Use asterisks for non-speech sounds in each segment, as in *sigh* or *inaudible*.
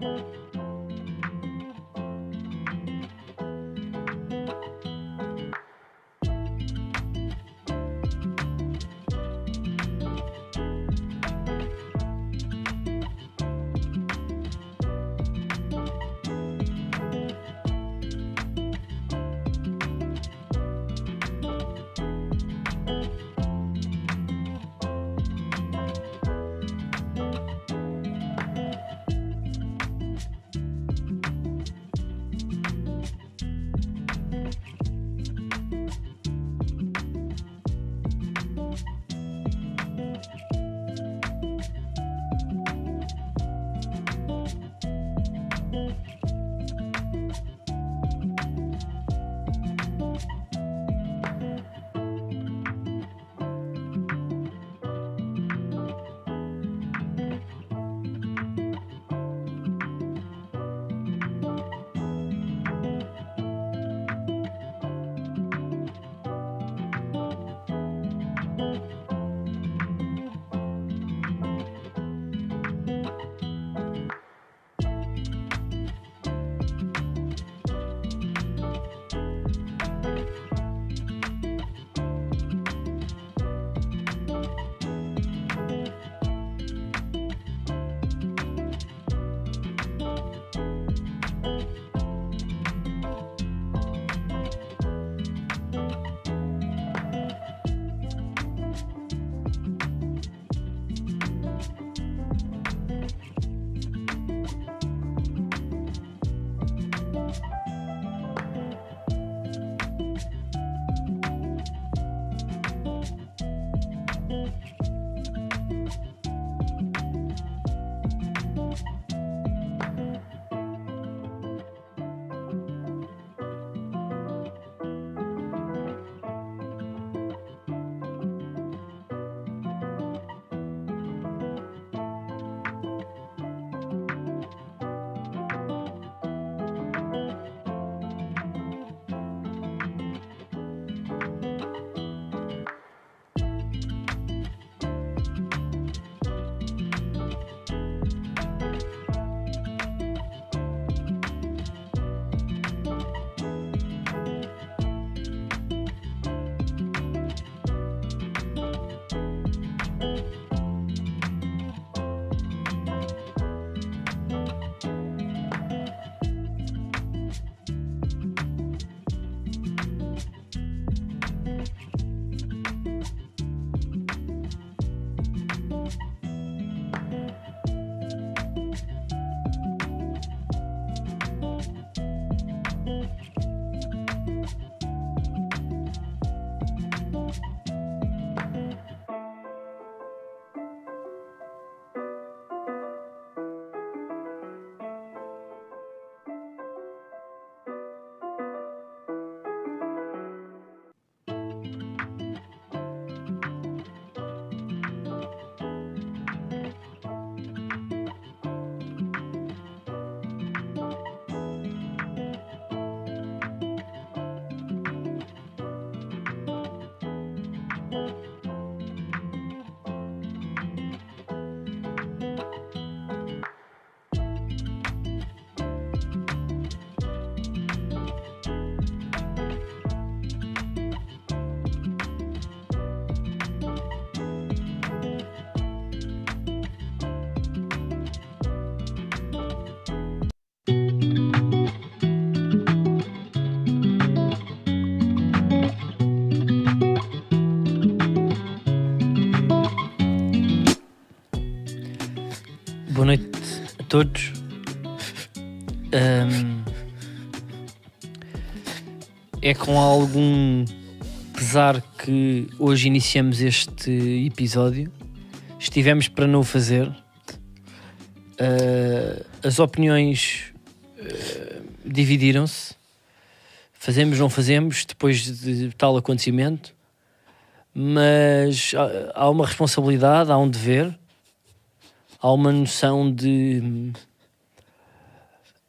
Thank you. Thank you. todos. Um, é com algum pesar que hoje iniciamos este episódio. Estivemos para não o fazer. Uh, as opiniões uh, dividiram-se. Fazemos, não fazemos, depois de tal acontecimento. Mas há uma responsabilidade, há um dever há uma noção de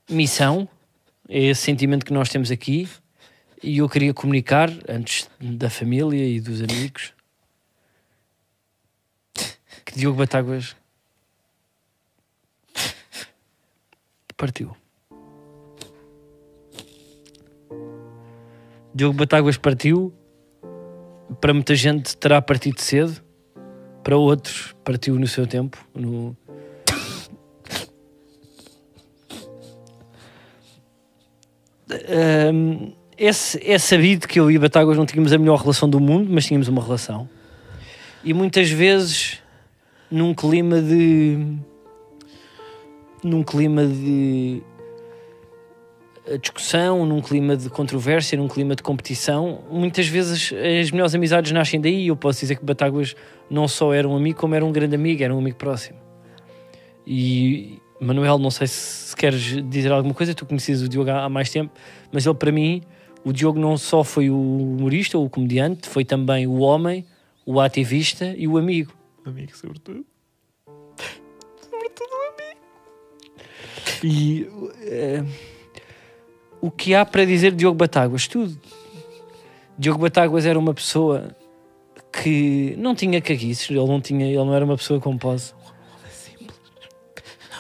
missão, é esse sentimento que nós temos aqui. E eu queria comunicar antes da família e dos amigos que Diogo Batáguas partiu. Diogo Batáguas partiu. Para muita gente terá partido cedo, para outros partiu no seu tempo, no, é, é, sabido que eu e Batáguas não tínhamos a melhor relação do mundo, mas tínhamos uma relação. E muitas vezes, num clima de. num clima de. Eh, discussão, num clima de controvérsia, num clima de competição, muitas vezes as melhores amizades nascem daí. eu posso dizer que Batáguas não só era um amigo, como era um grande amigo, era um amigo próximo. E, Manuel, não sei se, queres dizer alguma coisa, tu conheces o Diogo há, mais tempo, mas ele para mim, o Diogo não só foi o humorista ou o comediante, foi também o homem, o ativista e o amigo. Amigo, sobretudo. sobretudo amigo. E uh, o que há para dizer de Diogo Batáguas? Tudo. Diogo Batáguas era uma pessoa que não tinha caguices, ele não, tinha, ele não era uma pessoa com pose.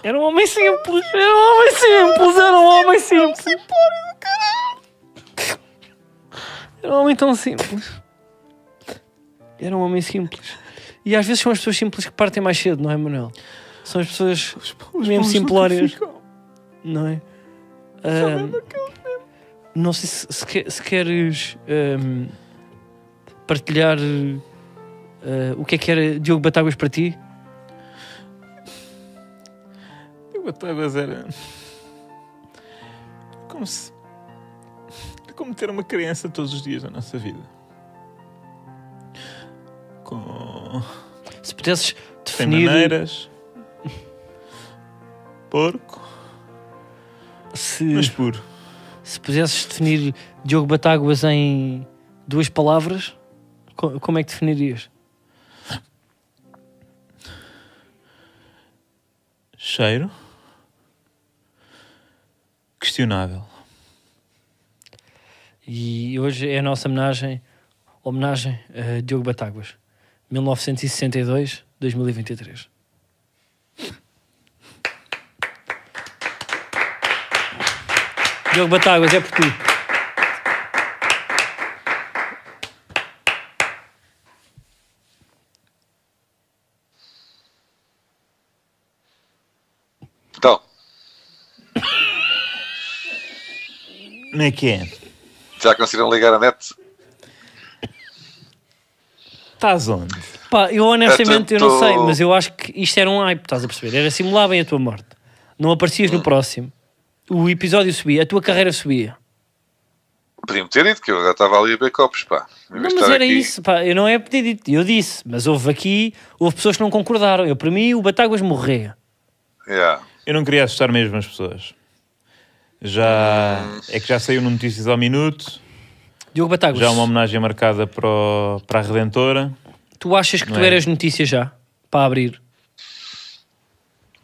Era um homem simples, era um homem simples, era um homem simples. Era um homem caralho! Era um homem tão simples. Era um homem simples. E às vezes são as pessoas simples que partem mais cedo, não é, Manuel? São as pessoas os, os mesmo simplórias. Não é? Um, não sei se, se, quer, se queres um, partilhar uh, o que é que era Diogo Batáguas para ti. eu era é Como se. É como ter uma criança todos os dias da nossa vida. Com. Se pudesses definir. maneiras. Porco. Se... Mas puro. Se pudesses definir Diogo Batáguas em duas palavras, como é que definirias? Cheiro questionável. E hoje é a nossa homenagem, homenagem a eh, Diogo Batáguas, 1962-2023. Diogo Batáguas, é por ti. Como é que é? Já conseguiram ligar a net? Estás onde? Pá, eu honestamente eu, eu não sei, mas eu acho que isto era um hype, estás a perceber? Era simular bem a tua morte. Não aparecias hum. no próximo. O episódio subia, a tua carreira subia. Podia-me ter ido, que eu já estava ali a ver copos, pá. Não, mas era aqui... isso, pá. Eu não é pedido eu disse, mas houve aqui, houve pessoas que não concordaram. Eu, para mim, o Batáguas morria. Yeah. Eu não queria assustar mesmo as pessoas. Já é que já saiu no Notícias ao Minuto. Diogo Batagos. Já é uma homenagem marcada para, o, para a Redentora. Tu achas que Não tu é? eras notícia já? Para abrir?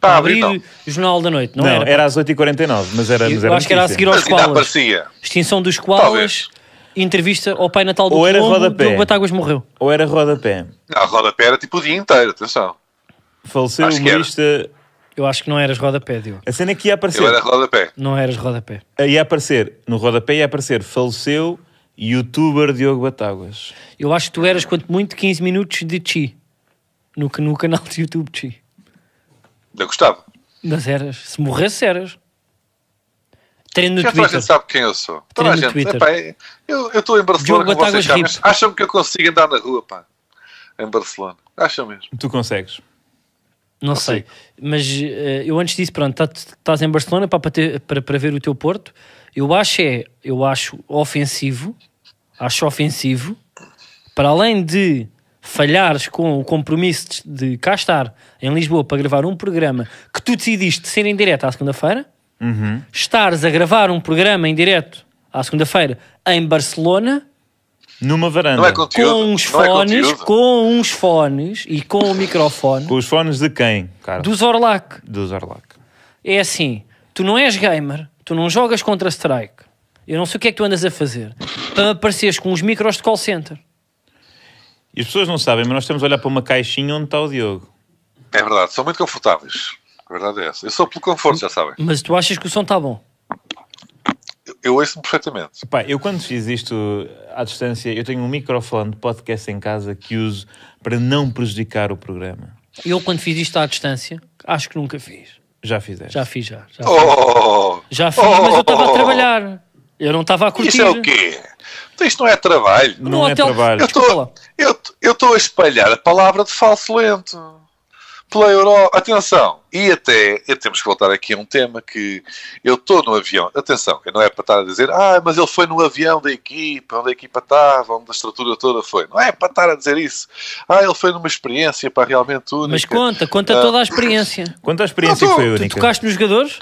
Para, para abrir, abrir o Jornal da Noite, não, não era? era às 8h49, mas era, eu, mas era acho que era a seguir aos Koalas. Extinção dos Koalas, entrevista ao pai natal do Ou era Colombo, rodapé. Diogo Batáguas morreu. Ou era rodapé. Não, rodapé era tipo o dia inteiro, atenção. Faleceu o humorista eu acho que não eras rodapé, Diogo. A cena é que ia aparecer. Eu era rodapé. Não eras rodapé. Ia aparecer, no rodapé ia aparecer, faleceu youtuber Diogo Batáguas. Eu acho que tu eras, quanto muito, 15 minutos de chi. No, no canal de YouTube chi. Da gostava. Mas eras. Se morresse, eras. Treino no Já Twitter. Toda a gente sabe quem eu sou. Toda a gente. Epá, eu estou em Barcelona Diogo com Batáguas vocês, acham que eu consigo andar na rua, pá. Em Barcelona. Acham mesmo. Tu consegues. Não okay. sei, mas uh, eu antes disse pronto, tá-, estás em Barcelona para, ter, para, para ver o teu Porto. Eu acho é, eu acho ofensivo, acho ofensivo, para além de falhares com o compromisso de, cá estar em Lisboa para gravar um programa que tu decidiste ser em direto à segunda-feira, uhum. estares a gravar um programa em direto à segunda-feira em Barcelona numa varanda. Não é conteúdo, com uns não é fones, é com uns fones e com o microfone. com os fones de quem, cara? Dos Orlac. Dos Orlac. É assim, tu não és gamer, tu não jogas contra Strike. Eu não sei o que é que tu andas a fazer. Para apareceres com uns micros de call center. E as pessoas não sabem, mas nós estamos a olhar para uma caixinha onde está o Diogo. É verdade, são muito confortáveis. A verdade é essa. Eu sou pelo conforto, já sabem. Mas tu achas que o som está bom? Eu ouço-me perfeitamente. eu quando fiz isto à distância, eu tenho um microfone de podcast em casa que uso para não prejudicar o programa. Eu quando fiz isto à distância, acho que nunca fiz. Já fizeste? Já fiz, já. Já, oh, já fiz, oh, mas eu estava a oh! trabalhar. Eu não estava a curtir. Isso é o quê? Então isto não é trabalho. Não, não é hotel... trabalho. Eu estou a espalhar a palavra de falso lento pela Euro. Atenção! E até temos que voltar aqui a um tema que eu estou no avião. Atenção, que não é para estar a dizer, ah, mas ele foi no avião da equipa, onde a equipa estava, onde a estrutura toda foi. Não é para estar a dizer isso. Ah, ele foi numa experiência para realmente única. Mas conta, conta ah, toda a experiência. Conta a experiência não, tu, que foi única. Tu tocaste nos jogadores?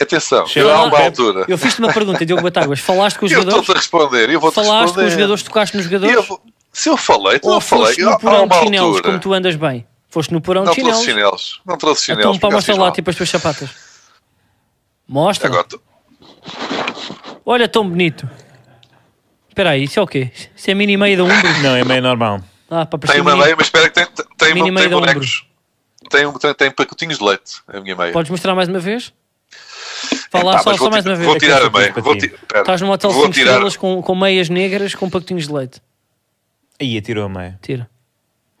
Atenção, eu, lá, altura. eu fiz-te uma pergunta, Diogo Batáguas. Falaste com os *laughs* eu jogadores? Eu estou-te a responder. Eu vou falaste responder. com os jogadores, tocaste nos jogadores? Eu vou... Se eu falei, tu Ou não falei. Eu, ah, há uma altura. como tu andas bem? Foste no porão não de chinelos. Trouxe chinelos. Não trouxe chinelos. Então, para mostrar lá, tipo, as tuas sapatas. Mostra. Agora tu... Olha, tão bonito. Espera aí, isso é o quê? Isso é mini meia da Umbro? *laughs* Não, é meia normal. Ah, pá, tem uma meia, mas espera que tem, tem, mini tem bonecos. Tem, tem, tem pacotinhos de leite, a minha meia. Podes mostrar mais uma vez? Falar Epá, só, só mais uma vez. Vou é tirar a meia. Vou é ti Estás num hotel 5 estrelas com, com meias negras com pacotinhos de leite. Aí, tirou a meia. Tira.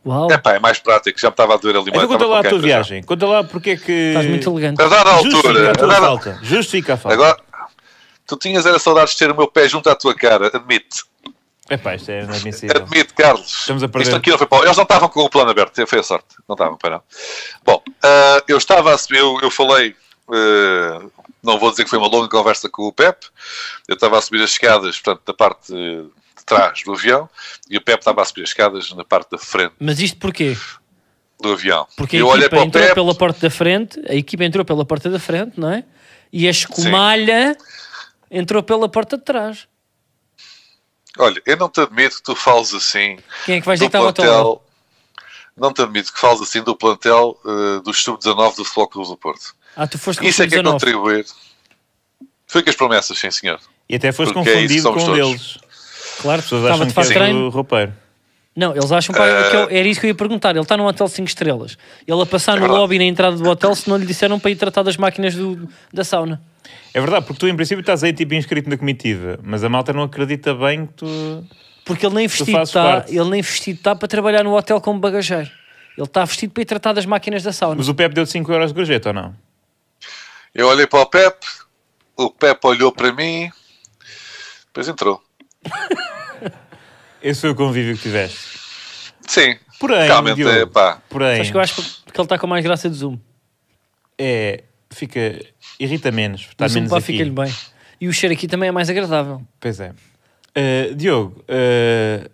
Uau. É pá, é mais prático, já me estava a doer ali então mais. Então conta lá a tua viagem, conta lá porque é que... Estás muito elegante. A dada altura... Justifica a, falta, justifica a falta. Agora, tu tinhas era saudades de ter o meu pé junto à tua cara, admite. É pá, isto é inadmissível. É admite Carlos. Estamos a perder. Isto aqui não foi para... Eles não estavam com o plano aberto, foi a sorte. Não estavam, para não. Bom, uh, eu estava a... Eu, eu falei... Uh, não vou dizer que foi uma longa conversa com o Pep. Eu estava a subir as escadas, portanto, da parte de trás do avião e o Pepe estava a subir as escadas na parte da frente. Mas isto porquê? Do avião. Porque eu a equipa entrou Pepe... pela porta da frente, a equipa entrou pela porta da frente, não é? E a escumalha Sim. entrou pela porta de trás. Olha, eu não te admito que tu fales assim. Quem é que vais deitar plantel... ao Não te admito que fales assim do plantel uh, eh, dos sub-19 do Futebol Clube do Porto. Ah, tu foste com Isso é que é contribuir. Foi com as promessas, sim, senhor. E até foste Porque é confundido é com um deles. Claro, As pessoas estava de fato treino. roupeiro. Não, eles acham uh... que eu, ah. era isso que eu ia perguntar. Ele está num hotel 5 estrelas. Ele a passar é no lobby na entrada do hotel se não lhe disseram para ir tratar das máquinas do, da sauna. É verdade, porque tu em princípio estás aí tipo inscrito na comitiva, mas a malta não acredita bem que tu. Porque ele nem vestido está, ele nem vestido está para trabalhar no hotel como bagageiro. Ele está vestido para ir tratar das máquinas da sauna. Mas o Pepe deu 5 euros de gorjeta ou não? Eu olhei para o Pepe, o Pepe olhou para mim, depois entrou. *laughs* Esse foi o convívio que tiveste. Sim. Porém, realmente, Diogo, é, pá. Porém, que eu acho que ele está com mais graça de zoom. É, fica, irrita menos. Está o zoom menos fica-lhe bem. E o cheiro aqui também é mais agradável. Pois é. Uh, Diogo, uh,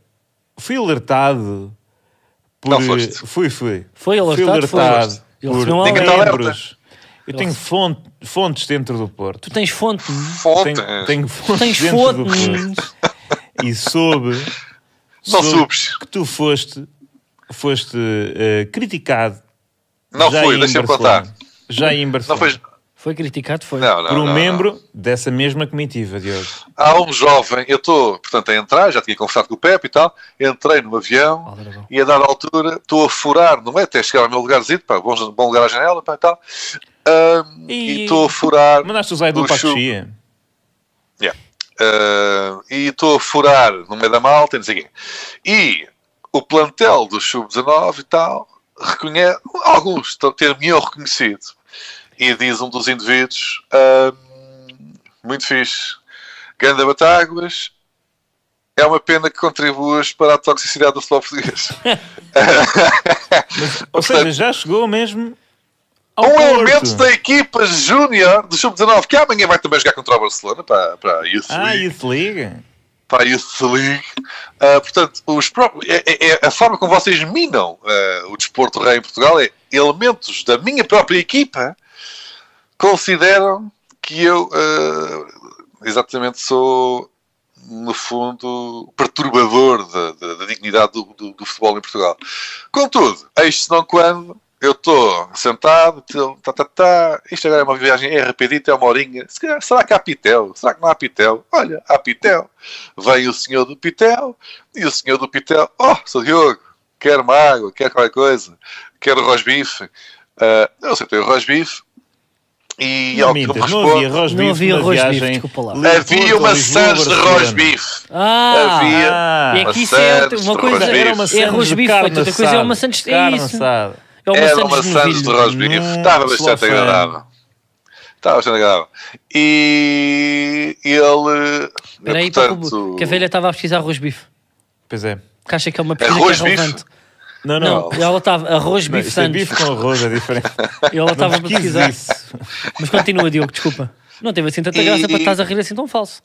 fui alertado por... Não foste. Fui, fui. Foi alertado, fui alertado foi. por é tá Eu tenho fonte, fontes dentro do Porto. Tu tens fonte? Fonte? Tenho, tenho fontes tens dentro fontes. do Porto. e soube só subes. Que tu foste, foste uh, criticado. Não fui, deixa-me contar. Já em Barcelona. Não foi... foi criticado, foi. Não, não, por um não, membro dessa mesma comitiva, de hoje Há um jovem, eu estou, portanto, a entrar, já tinha conversado com o Pepe e tal, entrei no avião oh, e a dada altura estou a furar, não é? Até chegar ao meu lugarzinho, pá, bom, bom lugar à janela pá, e tal. Um, e estou a furar. Mandaste usar do Pacoxia. Yeah. Uh, e estou a furar no meio da malta e não sei o quê. E o plantel do Sub-19 e tal, reconhece, alguns ter-me reconhecido. E diz um dos indivíduos, uh, muito fixe, Ganda Batáguas, é uma pena que contribuas para a toxicidade do futebol português. *laughs* Mas, ou seja, já chegou mesmo um elemento da equipa júnior do Sub-19, que amanhã vai também jogar contra o Barcelona para, para a Youth League. Ah, Youth League? Para a Youth League. Uh, portanto, os próprios, é, é, é, a forma como vocês minam uh, o desporto rei em Portugal é elementos da minha própria equipa consideram que eu uh, exatamente sou no fundo, perturbador da, da, da dignidade do, do, do, futebol em Portugal. Contudo, eis-se não quando eu estou sentado, tá, tá, tá. isto agora é uma viagem é rapidita, é uma horinha. Será que há Pitel? Será que não há Pitel? Olha, há Pitel. Vem o senhor do Pitel e o senhor do Pitel, oh, seu Diogo, quer uma água, quer qualquer coisa, quer rosbife. Uh, ah, eu aceitei o rosbife, e não, ao mintas, que responde, não havia rosbife. Não havia rosbife, desculpa lá. Havia maçãs de rosbife. Ah, havia. Ah, é que isso é uma coisa. Era uma é rosbife, outra coisa é uma maçãs. É isso. Assada é uma Santos, Santos do Rosbife. Hum, estava bastante agradável. Estava bastante agradável. E ele. Peraí, portanto... que a velha estava a pesquisar rosbife. Pois é. Que acha que é uma pesquisa arroz é relevante. Não, não, não. Ela estava. Arroz é bife Santos. bife com arroz, é diferente. *laughs* E ela estava a é pesquisar. Isso. Mas continua, Diogo, desculpa. Não teve assim tanta e, graça e, para estás a rir assim tão falso.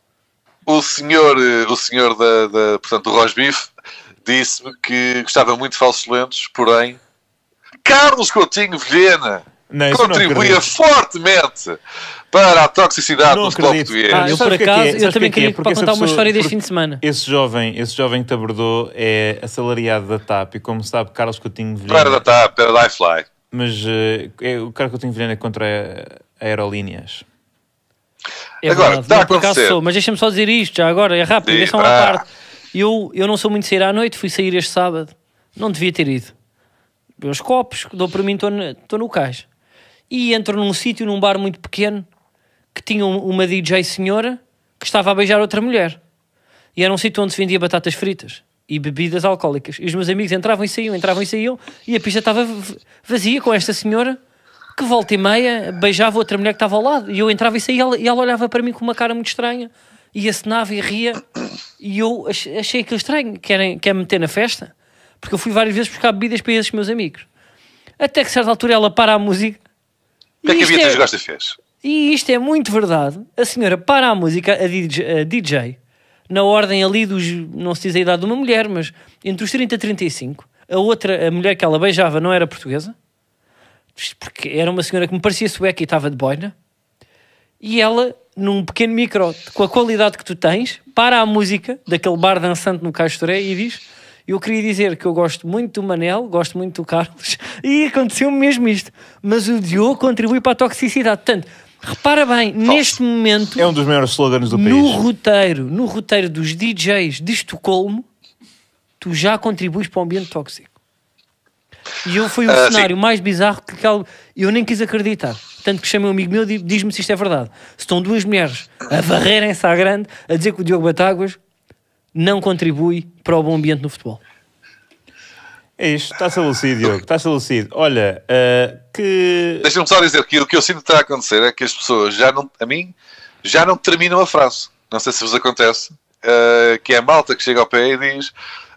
O senhor, eh, o senhor da, da portanto, do Rosbife disse-me que gostava muito de falsos lentos, porém Carlos Coutinho Viena não, contribuía fortemente para a toxicidade não dos portugueses. Ah, eu, por é acaso, é? eu também é que é? queria porque contar pessoa, uma história deste fim de semana. Esse jovem, esse jovem que te abordou é assalariado da TAP e, como sabe, Carlos Coutinho Viena. era da TAP, era da iFly. Mas uh, é, o Carlos Coutinho Vilhena é contra a, aerolíneas. É agora, dá para não, Sou, mas deixa-me só dizer isto, já agora, é rápido, deixa-me ah. à parte. Eu, eu não sou muito sair à noite, fui sair este sábado. Não devia ter ido meus copos, dou para mim, estou no, cais. E entro num sítio, num bar muito pequeno, que tinha uma DJ senhora que estava a beijar outra mulher. E era um sítio onde se vendia batatas fritas e bebidas alcoólicas. E os meus amigos entravam e saíam, entravam e saíam, e a pista estava vazia com esta senhora que volta e meia beijava outra mulher que estava ao lado. E eu entrava e saía e ela, olhava para mim com uma cara muito estranha e acenava e ria. E eu achei aquilo estranho. Querem, querem meter na festa? Porque eu fui várias vezes buscar bebidas para esses meus amigos. Até que, a certa altura, ela para a música. O que é que a Beatriz é... Gosta fez? E isto é muito verdade. A senhora para a música, a DJ, a DJ, na ordem ali dos. Não se diz a idade de uma mulher, mas entre os 30 e 35. A outra, a mulher que ela beijava, não era portuguesa. Porque era uma senhora que me parecia sueca e estava de boina. E ela, num pequeno micro, com a qualidade que tu tens, para a música daquele bar dançante no Castoré e diz eu queria dizer que eu gosto muito do Manel, gosto muito do Carlos, *laughs* e aconteceu mesmo isto. Mas o Diogo contribui para a toxicidade. Portanto, repara bem, Falso. neste momento. É um dos maiores slogans do no país. No roteiro, no roteiro dos DJs de Estocolmo, tu já contribuis para o um ambiente tóxico. E eu foi o uh, cenário sim. mais bizarro que aquele, eu nem quis acreditar. Tanto que chamei um amigo meu e diz-me se isto é verdade. Se estão duas mulheres a varrerem-se à grande, a dizer que o Diogo Batáguas não contribui para o bom ambiente no futebol. É isto, está-se a lucir, Diogo, está-se a lucir. Olha, uh, que. Deixa-me só dizer que o que eu sinto que está a acontecer é que as pessoas já não, a mim, já não terminam a frase. Não sei se vos acontece, uh, que é a malta que chega ao pé e diz: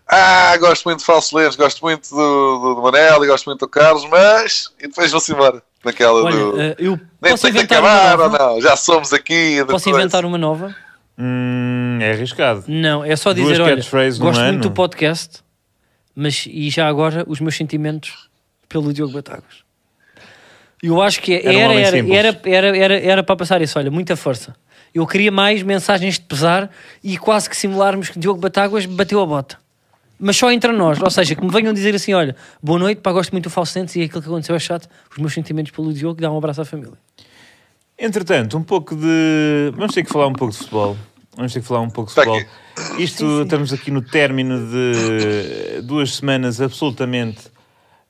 Ah, gosto muito de Falso Lemos, gosto muito do, do, do Manel e gosto muito do Carlos, mas. E depois vão-se embora. Naquela Olha, do. Uh, eu Nem posso tem que acabar ou não, já somos aqui. Posso inventar uma nova? Hum, é arriscado. Não, é só dizer, olha, gosto ano. muito do podcast, mas e já agora os meus sentimentos pelo Diogo Batagas. Eu acho que era era, um era, era, era, era, era, para passar isso, olha, muita força. Eu queria mais mensagens de pesar e quase que simularmos que Diogo Batáguas bateu a bota. Mas só entre nós, ou seja, que me venham dizer assim: olha, boa noite, pá, gosto muito do Falsentes e aquilo que aconteceu é chato, os meus sentimentos pelo Diogo, dá um abraço à família. Entretanto, um pouco de. Vamos ter que falar um pouco de futebol. Vamos ter que falar um pouco de tá futebol. Isto, sim, sim. estamos aqui no término de duas semanas absolutamente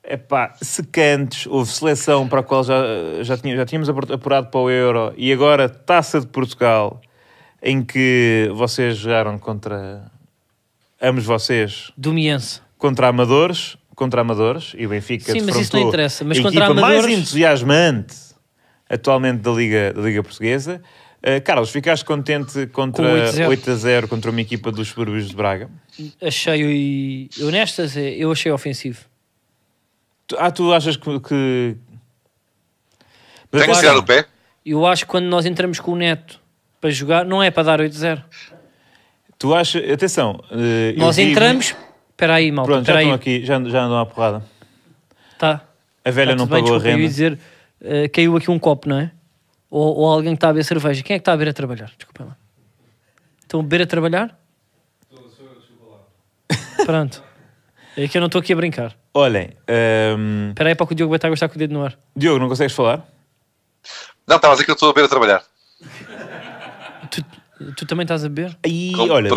epá, secantes. Houve seleção para a qual já, já, tinha, já tínhamos apurado para o Euro e agora Taça de Portugal, em que vocês jogaram contra. Ambos vocês. Domiense. Contra amadores. Contra amadores. E o Benfica Sim, mas isso não interessa. Mas contra amadores. mais entusiasmante atualmente da Liga, da Liga Portuguesa. Uh, Carlos, ficaste contente contra Com 8 a 0 contra uma equipa dos subúrbios de Braga? Achei, eu honestas, é, eu achei ofensivo. Tu, ah, tu achas que... que... Tem que tirar o pé? Eu acho que quando nós entramos com o Neto para jogar, não é para dar 8-0. Tu achas... Atenção. Uh, nós entramos... Espera aí, malta. Pronto, já estão aqui, já, já andam à porrada. Tá. A velha tá não pagou bem, a renda. Eu ia dizer eh, caiu aqui um copo, não é? Ou, ou, alguém que está a beber cerveja. Quem é que está a beber a trabalhar? Desculpa lá. Estão a beber a trabalhar? Pronto. É que eu não estou aqui a brincar. Olhem. Um... Ehm, aí para que o Diogo vai estar a gostar com o dedo no ar. Diogo, não consegues falar? Não, estava a dizer que eu estou a beber a trabalhar. Tu, tu também estás a beber? Aí, olha,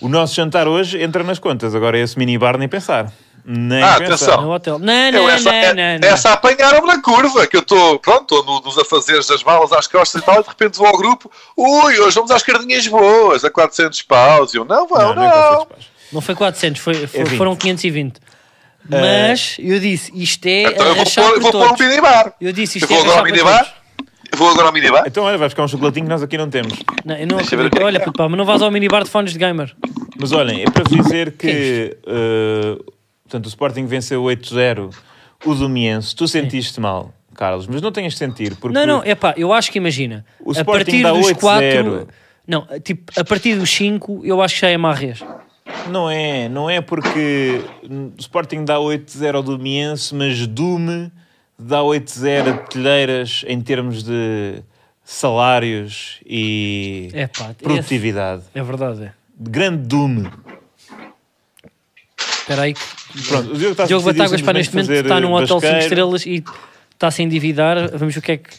o nosso jantar hoje entra nas contas. Agora é esse mini bar nem pensar. Nem ah, atenção. No hotel. Não, não, eu, essa, não, é, não, essa é apanharam na curva, que eu estou, pronto, estou nos afazeres das malas às costas e tal, e de repente vou ao grupo, ui, hoje vamos às cardinhas boas, a 400 paus, e eu, não vão, não. Não, não foi 400, foi, foi, é foram 520. É. Mas eu disse, isto é então, eu vou pôr, vou pôr um minibar. Eu disse, isto eu é vou agora ao minibar. Eu vou agora ao minibar. Então olha, vai buscar um chocolatinho que nós aqui não temos. Não, eu não é Olha, puto, pá, mas não vais ao minibar de fones de gamer. Mas olhem, é para dizer que eh, Portanto, o Sporting venceu 8-0 o Domiense. Tu sentiste mal, Carlos, mas não tens de sentir. Porque não, não, é pá, eu acho que imagina. O a Sporting partir dos 4. Não, tipo, a partir dos 5, eu acho que já é marrês. Não é, não é porque o Sporting dá 8-0 ao Domiense, mas Dume dá 8-0 a Telheiras em termos de salários e Epá, produtividade. É verdade. É. Grande Dume. Espera aí. Pronto, o Diogo, Diogo Batáguas para neste momento está num eh, hotel 5 estrelas e está a se endividar. Vamos ver o que é que.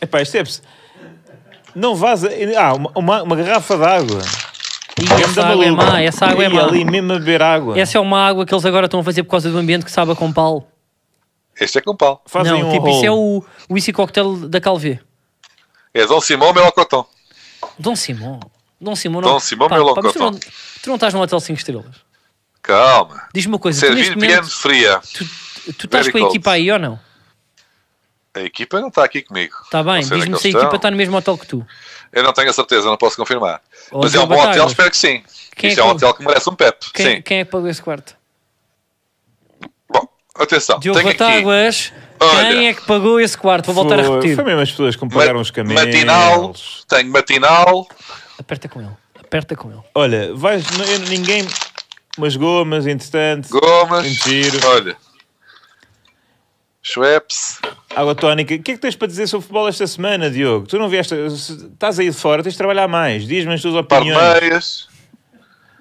Epá, isto é. Não vaza. Ah, uma, uma, uma garrafa d'água. Essa, essa água é má, essa água é má. ali mesmo a beber água. Essa é uma água que eles agora estão a fazer por causa do ambiente que sabe com pau. Este é compal. Fazem Não, um tipo, isso é o whisky cocktail da Calvé. É Dom Simão Melocotão. Dom Simão? Dom Simão não. Dom Simão Melocotão. Tu não estás num hotel 5 estrelas. Calma. Diz-me uma coisa. Servir piano fria. Tu, tu estás Very com a cold. equipa aí ou não? A equipa não está aqui comigo. Está bem, é diz-me se a equipa está no mesmo hotel que tu. Eu não tenho a certeza, não posso confirmar. Ou Mas é um bom hotel, espero que sim. Quem Isto é, é um é hotel que merece um PEP. Quem, sim. quem é que pagou esse quarto? Bom, atenção. Diogo Batáguas, Olha, quem é que pagou esse quarto? Vou voltar foi, a repetir. Foi mesmo as pessoas que me pagaram Ma os caminhos. Matinal, tenho matinal. Aperta com ele, aperta com ele. Olha, vais, ninguém, umas gomas, entretanto. Gomas. Mentiro. Olha. Schweppes. Água tónica. O que é que tens para dizer sobre futebol esta semana, Diogo? Tu não vieste. Estás aí de fora, tens de trabalhar mais. Diz-me as tuas opiniões. Parmeias.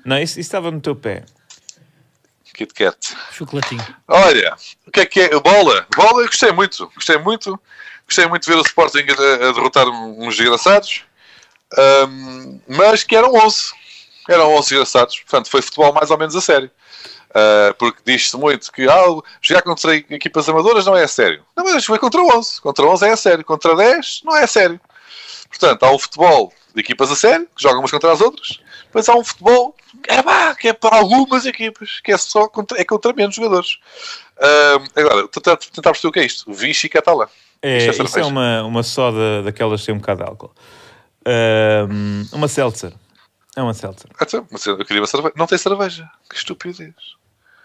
Não, isso, isso estava no teu pé. Kit Kat. Chocolatinho. Olha, o que é que é? Bola. Bola, eu gostei muito. Gostei muito. Gostei muito de ver o Sporting a, a derrotar uns desgraçados. Um, mas que era um 11 eram 11 engraçados, portanto, foi futebol mais ou menos a sério. Uh, porque diz-se muito que ah, jogar contra equipas amadoras não é a sério. Não, mas foi contra 11. Contra 11 é a sério. Contra 10 não é a sério. Portanto, há o futebol de equipas a sério, que jogam umas contra as outras, mas há um futebol é que é para algumas equipas, que é só contra, é contra menos jogadores. Uh, agora, tentar, tentar perceber o que é isto. Vichy Catalã. É, é, isso é uma, uma soda daquelas que têm um bocado de álcool. Uh, uma seltzer. É uma seltzer. Ah, então, mas eu queria uma cerveja. Não tem cerveja. Que estupidez.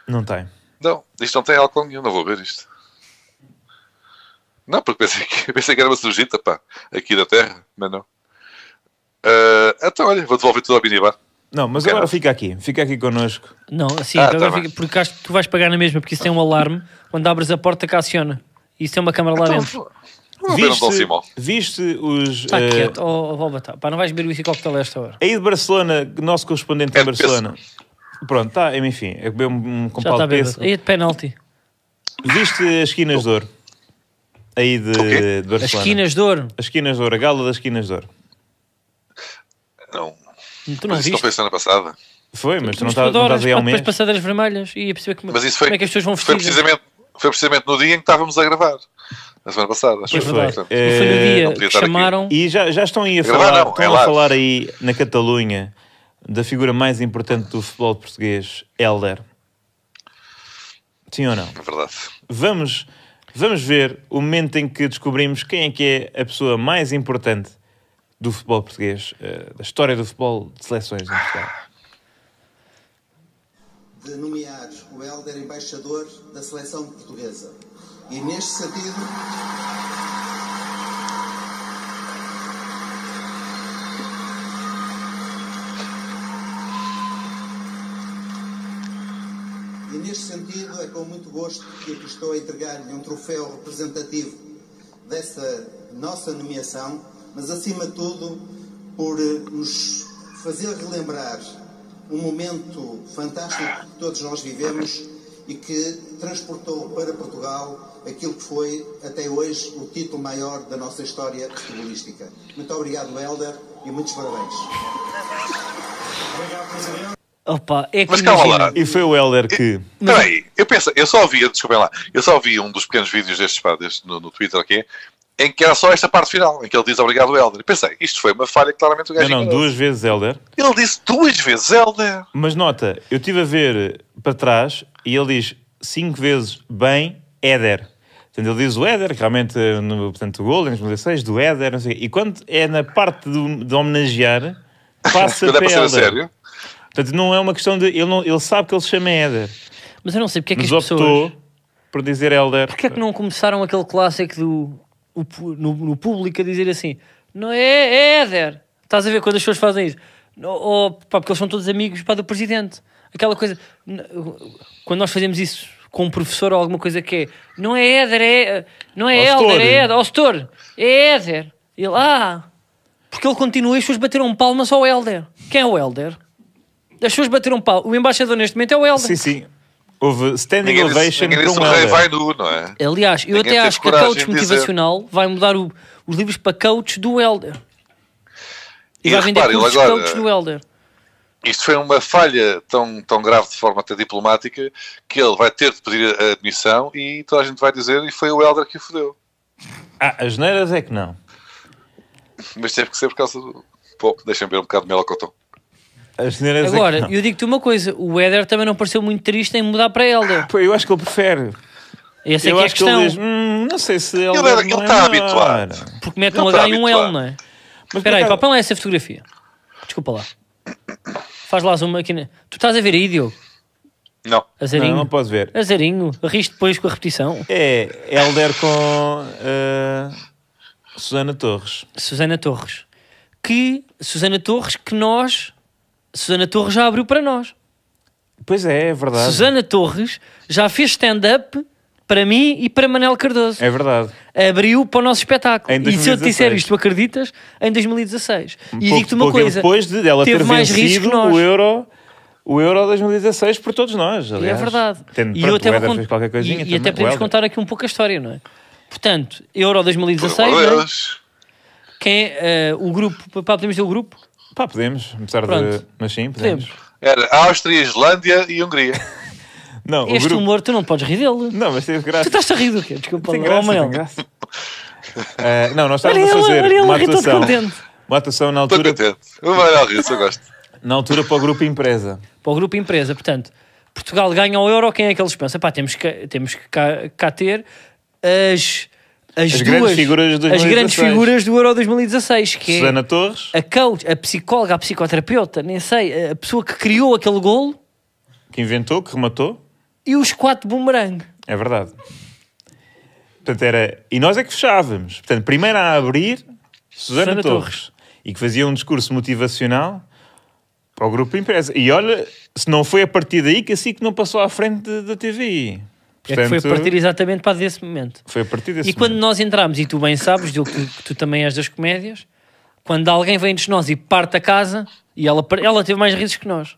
Não tem. Não, isto não tem álcool nenhum. Não vou ver isto. Não, porque pensei que, *laughs* pensei que era uma surgita, pá, aqui da terra, mas não. Uh, então, olha, vou devolver tudo ao minibar. Não, mas agora fica aqui, fica aqui connosco. Não, sim, ah, então tá agora tá fica, porque acho que tu vais pagar na mesma, porque isso tem é um alarme. Quando abres a porta, que aciona. Isso tem é uma câmara lá então, dentro. Viste, viste os. Está uh... Eh, quieto, oh, oh, Pá, não vais ver o whisky cocktail a esta hora. Aí de Barcelona, nosso correspondente é em Barcelona. Pronto, tá, enfim, é que um, um compal tá de peso. Aí de penalti. Viste as esquinas de ouro? Aí de, de Barcelona. As esquinas de ouro? As esquinas de ouro, a gala das esquinas de ouro. Não. Tu não mas viste? isso não foi semana passada. Foi, mas tu, não estás tá, aí ao mês. Depois vermelhas e a perceber como, mas isso foi, como é que as pessoas vão vestir. Foi é? precisamente, foi precisamente no dia em que estávamos a gravar na semana passada. Acho pois foi. Portanto, foi no eh, dia que chamaram. Aqui. E já, já estão aí a falar, não, não, estão é a falar aí na Catalunha da figura mais importante do futebol português, Helder. Sim ou não? É verdade. Vamos, vamos ver o momento em que descobrimos quem é que é a pessoa mais importante do futebol português, eh, da história do futebol de seleções no Portugal. É de nomear o Helder embaixador da seleção portuguesa. E neste sentido, E neste sentido, é com muito gosto que aqui estou a entregar-lhe um troféu representativo dessa nossa nomeação, mas acima de tudo por eh, nos fazer relembrar um momento fantástico que todos nós vivemos e que transportou para Portugal aquilo que foi até hoje o título maior da nossa história futebolística. Muito obrigado, Helder, e muitos parabéns. Obrigado, Presidente. Opa, é mas calma imagina. lá. E foi o Helder que. Espera aí, eu penso, eu só vi, desculpem lá, eu só vi um dos pequenos vídeos destes, destes no, no Twitter aqui, em que era só esta parte final, em que ele diz obrigado, Helder. Pensei, isto foi uma falha que claramente o gajo. Não, não, duas vezes Helder. Ele disse duas vezes Helder. Mas nota, eu estive a ver para trás e ele diz cinco vezes bem, Éder. Portanto, ele diz o Éder, realmente, eh, no, portanto, o Golden, 2016, do Éder, não sei E quando é na parte do, de homenagear, *laughs* passa é para a sério? Portanto, não é uma questão de... Ele, não, ele sabe que ele se chama Éder. Mas eu não sei, porque é que Mas as optou por dizer Éder. porque é que não começaram aquele clássico do... O, no, no, público a dizer assim, não é, é Éder. Estás a ver quando as pessoas fazem isso? Ou, oh, pá, porque eles são todos amigos, pá, do Presidente. Aquela coisa... Quando nós fazemos isso com um professor ou alguma coisa que é não é Éder, é, não é Helder, é Éder, Ostor, é Éder. Ele, ah, porque ele continua e as pessoas bateram palmas ao Helder. Quem é o Helder? As pessoas bateram palmas. O embaixador neste momento é o Helder. Sim, sim. Houve standing ninguém ovation disse, ninguém para um Helder. Vai nu, não é? Aliás, eu até acho que a coach motivacional dizer. vai mudar o, os livros para coach do Helder. E, e vai vender cursos agora, coach do Helder isto foi uma falha tão, tão grave de forma até diplomática que ele vai ter de pedir a admissão e toda a gente vai dizer e foi o Helder que o fodeu. Ah, as neiras é que não. Mas teve que ser por causa do. Pô, deixem ver um bocado de melocotão. As neiras Agora, é que não. eu digo-te uma coisa: o Helder também não pareceu muito triste em mudar para Helder. Ah, pô, eu acho que ele prefere. Essa é que é a questão. Que diz, hum, não sei se ele. Ele está é tá habituado. Porque mete um H e um L, não é? Mas Espera aí, qual é essa fotografia? Desculpa lá faz lá uma aqui. Tu estás a ver aí, Diogo? Não. Azarinho. Não, não posso ver. Azarinho. Riste depois com a repetição. É, Helder com uh, Susana Torres. Susana Torres. Que, Susana Torres, que nós, Susana Torres já abriu para nós. Pois é, é verdade. Susana Torres já fez stand-up para mim e para Manel Cardoso. É verdade. Abriu para o nosso espetáculo. E se eu te disser isto, tu acreditas? Em 2016. Um e digo-te uma coisa. Depois de ela teve ter mais risco que nós. o Euro o Euro 2016 por todos nós, é aliás. É verdade. Tendo, e eu até, vou cont... e, e até podemos contar aqui um pouco a história, não é? Portanto, Euro 2016, por não é? quem é uh, o grupo? Pá, podemos ter o grupo? Pá, podemos, apesar Pronto. de... Mas sim, podemos. podemos. Era Áustria, Islândia e Hungria. *laughs* Não, este grupo... humor tu não podes rir dele. Não, mas teve graça. Tu estás a rir do quê? Desculpa, tem graça, oh, graça. Uh, não, nós estávamos a fazer ele, uma atuação. Uma atuação na altura. Estou contente. Vai lá, eu gosto. Na altura para o grupo empresa. Para o grupo empresa, portanto, Portugal ganha o euro, quem é que eles pensam? Pá, temos que, temos que cá, cá ter as. As, as, duas, grandes figuras as grandes figuras do Euro 2016 que é Susana é Torres a coach, a psicóloga, a psicoterapeuta nem sei, a pessoa que criou aquele golo que inventou, que rematou e os quatro boomerang. É verdade. Portanto, era... E nós é que fechávamos. Portanto, primeiro a abrir, Susana, Susana Torres. Torres. E que fazia um discurso motivacional para o grupo empresa. E olha, se não foi a partir daí que a SIC não passou à frente da TVI. Portanto, é foi a partir exatamente para desse momento. Foi a partir desse E momento. quando nós entramos, e tu bem sabes, Dil, que, que tu também és das comédias, quando alguém vem de nós e parte a casa, e ela, ela teve mais risos que nós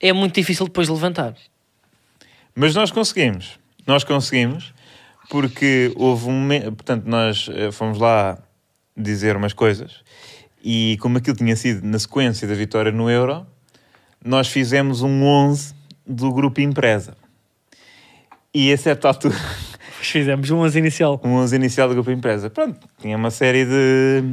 é muito difícil depois levantar. Mas nós conseguimos. Nós conseguimos porque houve um momento. Portanto, nós eh, fomos lá dizer umas coisas e, como aquilo tinha sido na sequência da vitória no Euro, nós fizemos um 11 do grupo empresa. E a certa altura. Fizemos um 11 inicial. Um 11 inicial do grupo empresa. Pronto, tinha uma série de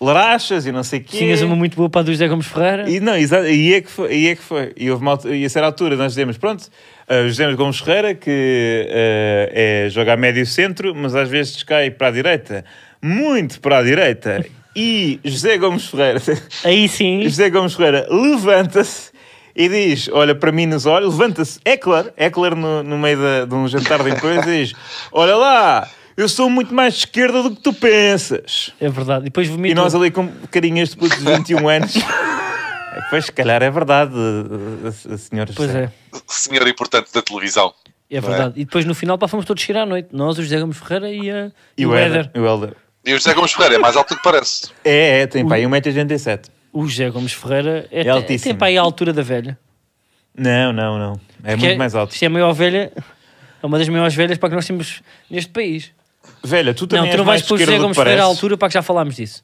larachas e não sei o quê. Tinhas uma muito boa para a do José Gomes Ferreira. E, não, exato, e é que foi. E, é que foi. e, houve uma, e a certa altura nós dizemos, pronto, uh, José Gomes Ferreira, que uh, é, joga a médio centro, mas às vezes cai para a direita. Muito para a direita. E José Gomes Ferreira... *laughs* Aí sim. José Gomes Ferreira levanta-se e diz: Olha para mim nos olhos, levanta-se Eckler, Eckler no, no meio de, de um jantar de coisa, e diz: Olha lá, eu sou muito mais de esquerda do que tu pensas. É verdade. E depois vomito. E nós ali com carinhas de de 21 *laughs* anos. pois, se calhar é verdade, eh, eh, senhora. Pois é. Senhor importante da televisão. É, é? verdade. É? E depois no final pá, fomos todos tirar à noite. Nós, o José Gomes Ferreira e, a... Eh, e, e o Éder. E o Éder. E o José Gomes Ferreira é mais alto do que parece. É, é, tem o... pá, 1,87m. O José Gomes Ferreira é, é, é altíssimo. Tem pá, aí a altura da velha. Não, não, não. É Porque muito mais alto. Se é a maior velha, é uma das maiores velhas para que nós temos neste país. Velha, tu também não, tu não vais pôr o José Gomes Pereira à altura, para que já falámos disso.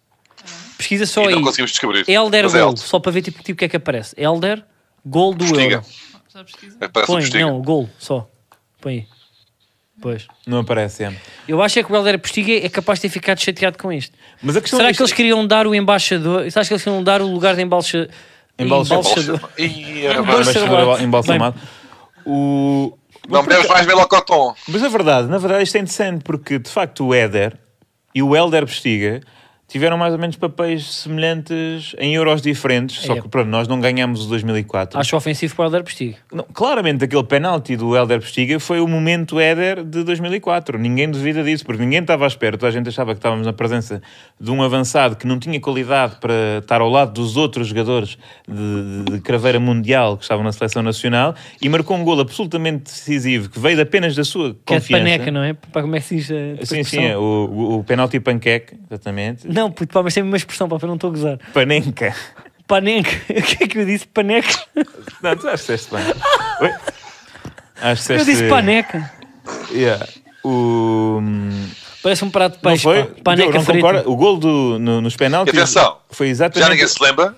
Pesquisa só e aí. Não conseguimos descobrir. Elder Mas é só para ver tipo, tipo o que é que aparece. Elder Gold do Postiga. Euro. Põe, Postiga. não, Gol, só. Põe aí. Pois. Não aparece, é. Eu acho é que o Helder Postiga é capaz de ter ficado chateado com isto. Mas a questão Será é que eles queriam dar o embaixador? Será que eles queriam dar o lugar de embalcha... embalsador? Embalsador. Embalsador. Embalsador. O... Não bebes mais melocotão. Mas na é verdade, na verdade isto é interessante porque de facto o Éder e o Helder Bestiga tiveram mais ou menos papéis semelhantes em euros diferentes, é. só que pronto, nós não ganhamos o 2004. Acho ofensivo para o Helder Postiga. Não, claramente aquele penalti do Helder Postiga foi o momento Éder de 2004, ninguém duvida disso, porque ninguém estava à espera, toda a gente achava que estávamos na presença de um avançado que não tinha qualidade para estar ao lado dos outros jogadores de, de, craveira mundial que estavam na seleção nacional e marcou um gol absolutamente decisivo que veio apenas da sua que confiança. Que é de paneca, não é? Para como é que se diz a eh, Sim, sim, é, o, o, o penalti panqueque, exatamente. Não, puto, pá, mas tem uma expressão, pá, eu não estou a gozar. Panenca. Panenca. *laughs* O que é que eu disse? Paneca. Não, tu acho que disseste bem. Oi? Acho que Eu disse paneca. Yeah. O... Hum, Parece um prato de peixe. Não foi? pá. Paneca Diogo, não frita. concorda? O gol do, no- nos penaltis Atenção. foi exatamente... Já ninguém se lembra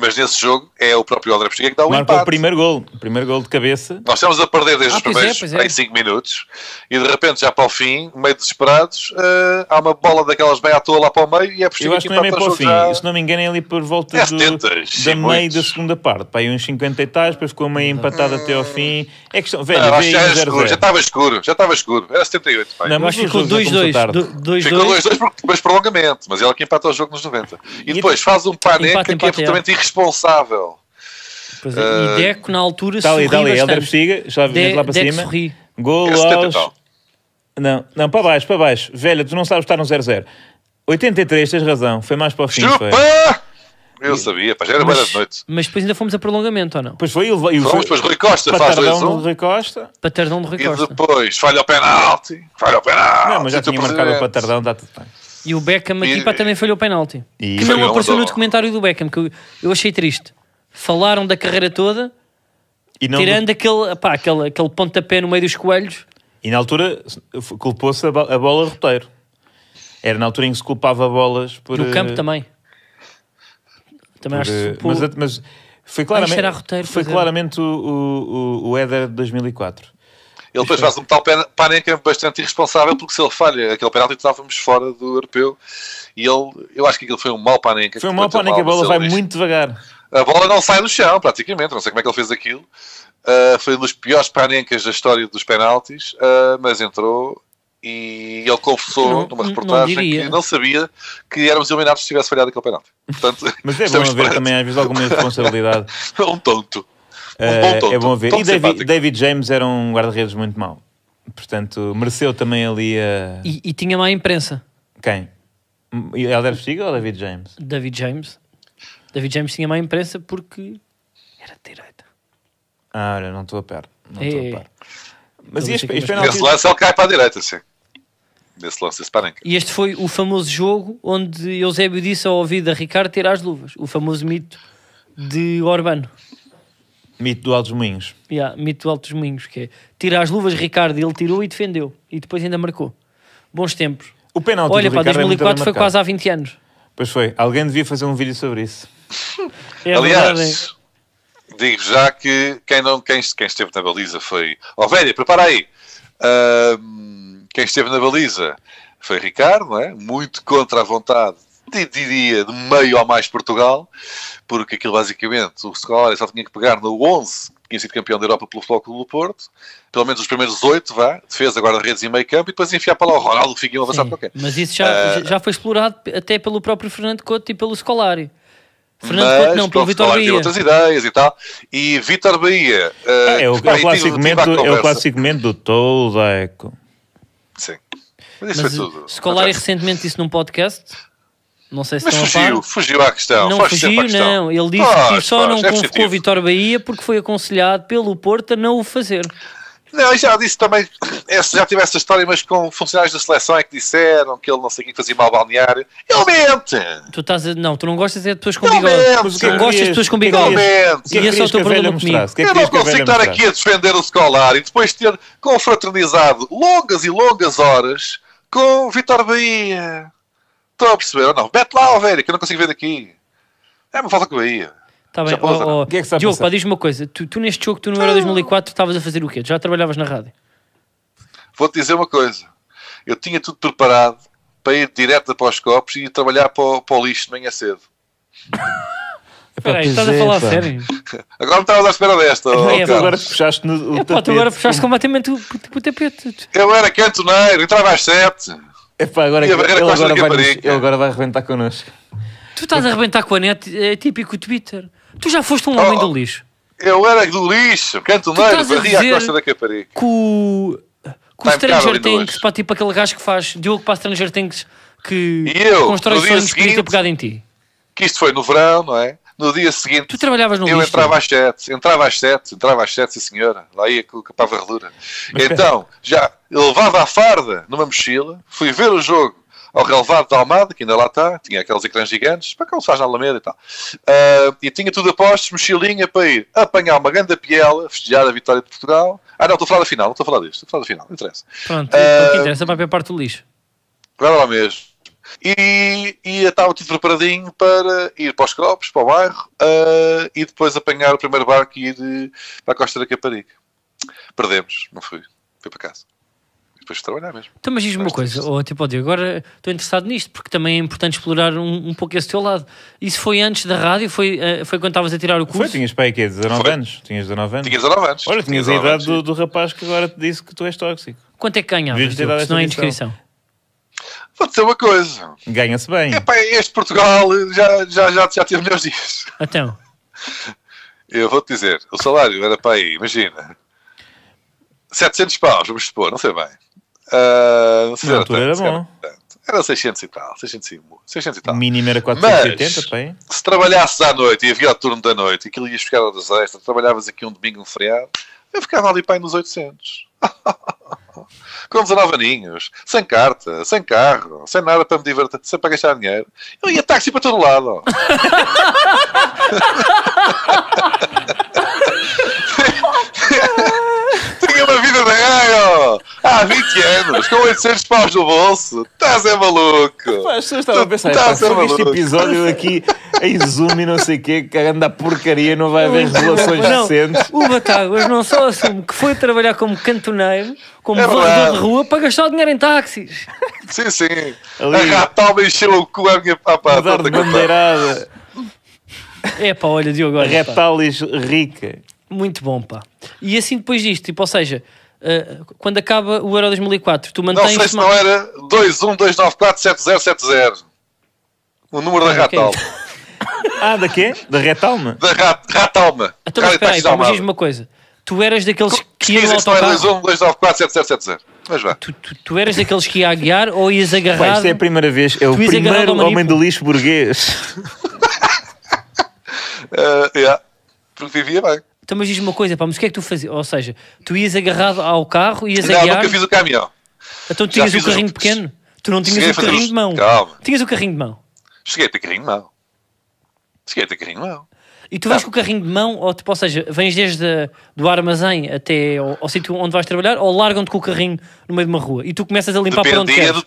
mas nesse jogo é o próprio André Postiga que dá o um empate. o primeiro gol, o primeiro gol de cabeça. Nós estamos a perder desde ah, os é, primeiros é, é. 5 minutos e de repente já para o fim, meio desesperados, uh, há uma bola daquelas bem à toa lá para o meio e é possível que, que não é para o fim, já... se não me engano é ali por volta é do, 70, da meio da segunda parte, para aí uns 50 e tais, depois ficou meio empatado hum... até ao hum. fim. É questão, velho, não, já, escuro, já estava escuro, já estava escuro, era 78. Pai. Não, mas, ficou 2-2. Ficou 2-2, depois prolongamento, mas é ele que empata o jogo nos 90. E, depois faz um pané que é, é. absolutamente irresistível responsável. Pois é, uh, e ah, Deco na altura está ali, sorri está ali, ele bexiga, já de, lá para Deco cima. Sorri. Golo é aos... Não, não, para baixo, para baixo. Velha, tu não sabes estar no 0-0. 83, tens razão, foi mais para o fim. Chupa! Foi. Eu sabia, pá, já era boa de noite. Mas depois ainda fomos a prolongamento, ou não? Pois foi, ele veio. Fomos, depois Rui Costa faz 2 de Rui Costa. Patardão de Rui Costa. E depois falha o penalti, falha o penalti. Não, mas já tipo, tinha marcado o patardão, dá tudo bem. E o Beckham aqui e, pá, também falhou o penalti. E... Que não apareceu no documentário do Beckham, que eu, achei triste. Falaram da carreira toda, tirando do... aquele, pá, aquele, aquele pontapé no meio dos coelhos. E na altura culpou-se a, bola roteiro. Era na altura em que se culpava bolas por. No campo eh, também. Também por, acho que. Eh, mas, eh, mas, foi claramente, roteiro, foi é. claramente o, o, o Éder de 2004. Ele depois faz um tal panenca bastante irresponsável, porque se ele falha aquele penalti, estávamos fora do europeu. E ele, eu acho que aquilo foi um mau panenca. Foi um mau panenca, a bola vai diz. muito devagar. A bola não sai do chão, praticamente. Não sei como é que ele fez aquilo. Uh, foi um dos piores panencas da história dos penaltis, uh, mas entrou e ele confessou não, numa reportagem não que não sabia que éramos eliminados se tivesse falhado aquele penalti. Portanto, mas é bom haver também às vezes alguma responsabilidade. *laughs* um tonto. É, é bom ver. E David, David, James era um guarda-redes muito mau. Portanto, mereceu também ali a. E, e tinha má imprensa. Quem? Elder Figa ou David James? David James. David James tinha má imprensa porque era de direita. Ah, olha, não estou a perto. Não estou a é. par. Mas e as, Nesse lance ele cai para a direita, sim. Nesse lance, esperem. E este foi o famoso jogo onde Eusébio disse ao ouvido a Ricardo tirar as luvas. O famoso mito de Urbano. Mito do Altos Moinhos. Yeah, mito do Altos Moinhos, que é tira as luvas, Ricardo, ele tirou e defendeu. E depois ainda marcou. Bons tempos. O penalti Olha, do pá, Ricardo 2004 é foi quase há 20 anos. Pois foi. Alguém devia fazer um vídeo sobre isso. *laughs* é Aliás, digo já que quem, não, quem, quem esteve na baliza foi... Ó, oh, velha, prepara aí. Uh, quem esteve na baliza foi Ricardo, não é? Muito contra a vontade diria de meio a mais Portugal, porque aquilo basicamente o Scolari só tinha que pegar no 11 que tinha sido campeão da Europa pelo Futebol do Porto, pelo menos os primeiros oito, vá, defesa, guarda-redes e meio campo, e depois enfiar para lá o Ronaldo que fica avançar para qualquer. Mas isso já, uh, já foi explorado até pelo próprio Fernando Couto e pelo Scolari. Fernando mas, Couto não, pelo Vitor Bahia. outras ideias e tal. E Vitor Bahia... Uh, é, o, pá, momento clássico do, é o clássico Sim. Mas isso mas, foi tudo. Scolari recentemente disse num podcast não sei se Mas fugiu, fugiu à questão. Não fugiu, não. Ele disse que só não é convocou o Vitor Bahia porque foi aconselhado pelo Porto a não o fazer. Não, e já disse também, já tive essa história, mas com funcionários da seleção é que disseram que ele não sei o que fazia mal balneário. Ele mente! Tu estás a, não, tu não gostas é de pessoas com bigode. Tu não é gostas de pessoas com bigode. E esse é o teu problema comigo. Que é que eu não consigo estar aqui a defender o escolar e depois ter confraternizado longas e longas horas com Vitor Bahia. Tô percebendo, não. Mete lá, ó, velho, que eu não consigo ver daqui. É uma falta que eu ia. Tá bem, que é que Diogo, pá, diz-me uma coisa. Tu, tu neste jogo, tu no Euro 2004, ah. estavas a fazer o quê? Tu já trabalhavas na rádio? Vou-te dizer uma coisa. Eu tinha tudo preparado para ir direto para os copos e ir trabalhar para o, para o lixo de manhã cedo. *laughs* Espera aí, estás a é, falar a sério? Agora me estavas à espera desta. É, agora puxaste no, o É, pá, tu agora puxaste completamente o, o tapete. Eu era cantoneiro, entrava às sete. Epá, agora, e é ele, agora vai, ele agora vai arrebentar connosco. Tu estás a arrebentar com a net, é típico Twitter. Tu já foste um homem oh, do lixo. Eu era do lixo, cantoneiro, barria a costa da Caparica. Com, com o tá Stranger Things, tipo aquele gajo que faz Diogo para Stranger Things que e eu, constrói sonhos seguinte, que ter pegado em ti. Que isto foi no verão, não é? No dia seguinte. Tu trabalhavas no Eu lixo, entrava às sete, entrava às sete, entrava às sete, sim senhora, lá ia com a pavarrelura. Então, já levava a farda numa mochila, fui ver o jogo ao relevado da Almada, que ainda lá está, tinha aqueles ecrãs gigantes, para faz na Alameda e tal. Uh, e tinha tudo a postos, mochilinha para ir apanhar uma grande piela, festejar a vitória de Portugal. Ah, não, estou a falar da final, não estou a falar disto, estou a falar da final, não interessa. Pronto, uh, não ah, interessa, vai é ver parte do lixo. Agora lá mesmo. E, e estava tudo preparadinho para ir para os Cropos, para o bairro, uh, e depois apanhar o primeiro barco e ir eh, para a Costa da Caparica. Perdemos, não fui. Fui para casa depois de trabalhar mesmo. Então, mas diz-me uma coisa, oh, tipo, Diego, agora estou interessado nisto, porque também é importante explorar um, um pouco esse teu lado. Isso foi antes da rádio? Foi, uh, foi quando estavas a tirar o curso? Foi, tinhas pai aqui, 19 foi. anos? Tinhas 19 anos? Tinha 19 anos. Olha, tinhas, tinhas a idade anos, do, do, rapaz que agora te disse que tu és tóxico. Quanto é que ganhavas, se não é inscrição? Vou dizer uma coisa. Ganha-se bem. Epá, este Portugal já, já, já, já teve melhores dias. Então. Eu vou-te dizer, o salário era para aí, imagina. 700 paus, vamos supor, não sei bem. Uh, não sei Na era tanto, era bom. Era, 600 e tal, 605, 600 e tal. O mínimo era 480, Mas, se trabalhasses à noite e havia o turno da noite, e aquilo ia ficar horas extra, trabalhavas aqui um domingo, um feriado, eu ficava ali para aí nos 800. *laughs* com 19 aninhos, sem carta, sem carro, sem nada para me divertir, sem para gastar dinheiro. Eu ia táxi para todo lado. *laughs* *laughs* há 20 anos, com 800 paus no bolso. Estás é maluco. Pá, as pessoas estavam a pensar, tá é sobre este episódio aqui, em zoom e não sei o quê, cagando a porcaria, não vai haver revelações decentes. recentes. O Batáguas não só assume que foi trabalhar como cantoneiro, como é vendedor de rua, para gastar o dinheiro em táxis. Sim, sim. Ali. A ratal encheu o cu à minha papa. A de bandeirada. É pá, olha, Diogo, olha. Retalis rica. Muito bom, pá. E assim depois disto, tipo, ou seja, ah, quando acaba o Euro 2004, tu mantens. Não sei se não era 212947070. O número da ah, Ratalma. Okay. *laughs* ah, da quê? Da Ratalma? Da rat, Ratalma. Então, mas espera aí, então, diz-me uma coisa. Tu eras daqueles tu, que iam ao autocarro. Mas vá. Tu, tu, tu, eras daqueles que ia a guiar ou ias agarrar. isto é a primeira vez. É o primeiro homem de lixo burguês. uh, *laughs* yeah. Porque vivia bem. Então, mas diz-me uma coisa, pá, mas o que é que tu fazias? Ou seja, tu ias agarrado ao carro, ias não, a guiar... Não, nunca fiz o caminhão. Então tu tinhas o carrinho pequeno? Tu não tinhas Cheguei o carrinho os... de mão? Calma. Tinhas o carrinho de mão? Cheguei a ter carrinho de mão. Cheguei a ter carrinho de mão. E tu vais com o carrinho de mão, ou, tipo, ou seja, vens desde o do armazém até ao, ao sítio onde vais trabalhar, ou largam-te com o carrinho no meio de uma rua e tu começas a limpar para onde queres?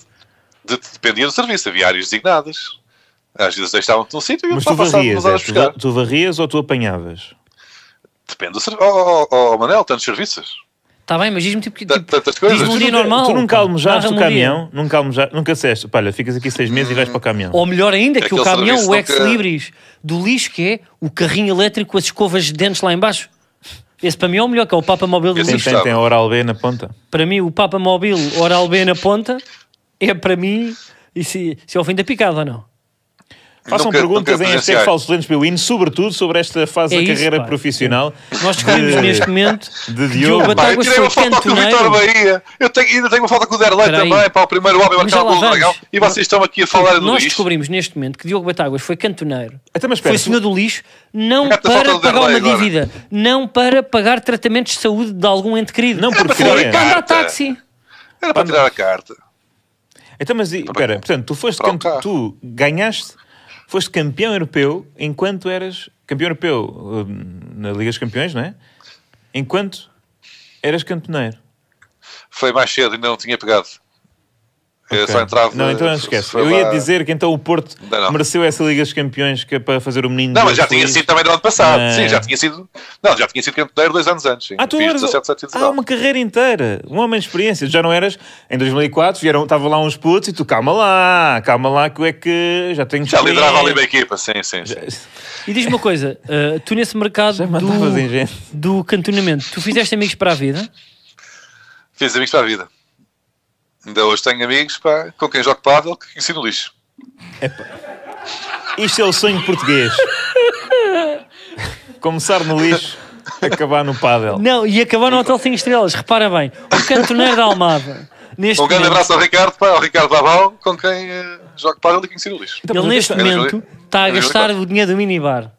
Do, de, dependia do serviço, havia áreas designadas. Às vezes deixavam-te num sítio e eu Mas tu varrias, é, tu varrias ou tu apanhavas? Depende do serviço. Oh, oh, oh, Manel, tantos serviços. Está bem, mas diz-me tipo que. Tipo, Tantas coisas. Diz um dia tu normal. Tu nunca almojaste o caminhão, nunca almejaste, nunca disseste, olha, ficas aqui seis meses e vais para o caminhão. Ou melhor ainda, é que, o caminhão, o ex-libris do lixo, que é o carrinho elétrico com as escovas de dentes lá embaixo. Esse para mim é o melhor, que é o Papa Móvel do Esse lixo. Tem, tem Oral B na ponta. Para mim, o Papa Móvel Oral B na ponta é para mim. E se, se é o fim da picada ou não? Façam nunca, perguntas nunca em hashtag FalsoLentes sobretudo sobre esta fase é da isso, carreira profissional. Nós descobrimos neste momento de Diogo tirei foi cantoneiro. Com o Bahia. Eu tenho, ainda tenho uma foto com o Derlei também, para o primeiro homem marcado pelo Dragão. E vocês estão aqui a falar do lixo. Nós descobrimos neste momento que Diogo Batáguas foi cantoneiro, então, foi senhor do lixo, não para pagar uma dívida, não para pagar tratamentos de saúde de algum ente querido. Não porque... Foi para andar táxi. Era para tirar a carta. Então, mas espera, portanto, tu foste tu ganhaste foste campeão europeu enquanto eras campeão europeu hum, na Liga dos Campeões, não é? Enquanto eras cantoneiro. Foi mais cedo, ainda não tinha pegado. Okay. Só entrava. Não, então esquece. Eu ia dizer que então o Porto não, não. mereceu essa Liga dos Campeões que é para fazer o menino. Não, mas já tinha sido também do ano passado. Ah. Sim, já tinha sido. Não, já tinha sido campeão dois anos antes. Sim. Ah, tu Fiz eras. 17, 17, ah, uma carreira inteira. Um homem de experiência. Já não eras. Em 2004 vieram, estavam lá uns putos e tu, calma lá, calma lá, que eu é que já tenho. Já liderava ali uma equipa, sim, sim. sim. E diz-me uma coisa, uh, tu nesse mercado do, do cantonamento, tu fizeste amigos para a vida? Fiz amigos para a vida. Ainda hoje tenho amigos pá, com quem jogo pádel que ensino lixo. Epa. Isto é o sonho português. Começar no lixo, acabar no pádel. Não, e acabar no Hotel 5 Estrelas. Repara bem, o cantoneiro da Almada. Neste um grande momento, abraço ao Ricardo, pá, ao Ricardo Babal, com quem uh, jogo pádel e conheci no lixo. Ele neste momento está a gastar o dinheiro do minibar.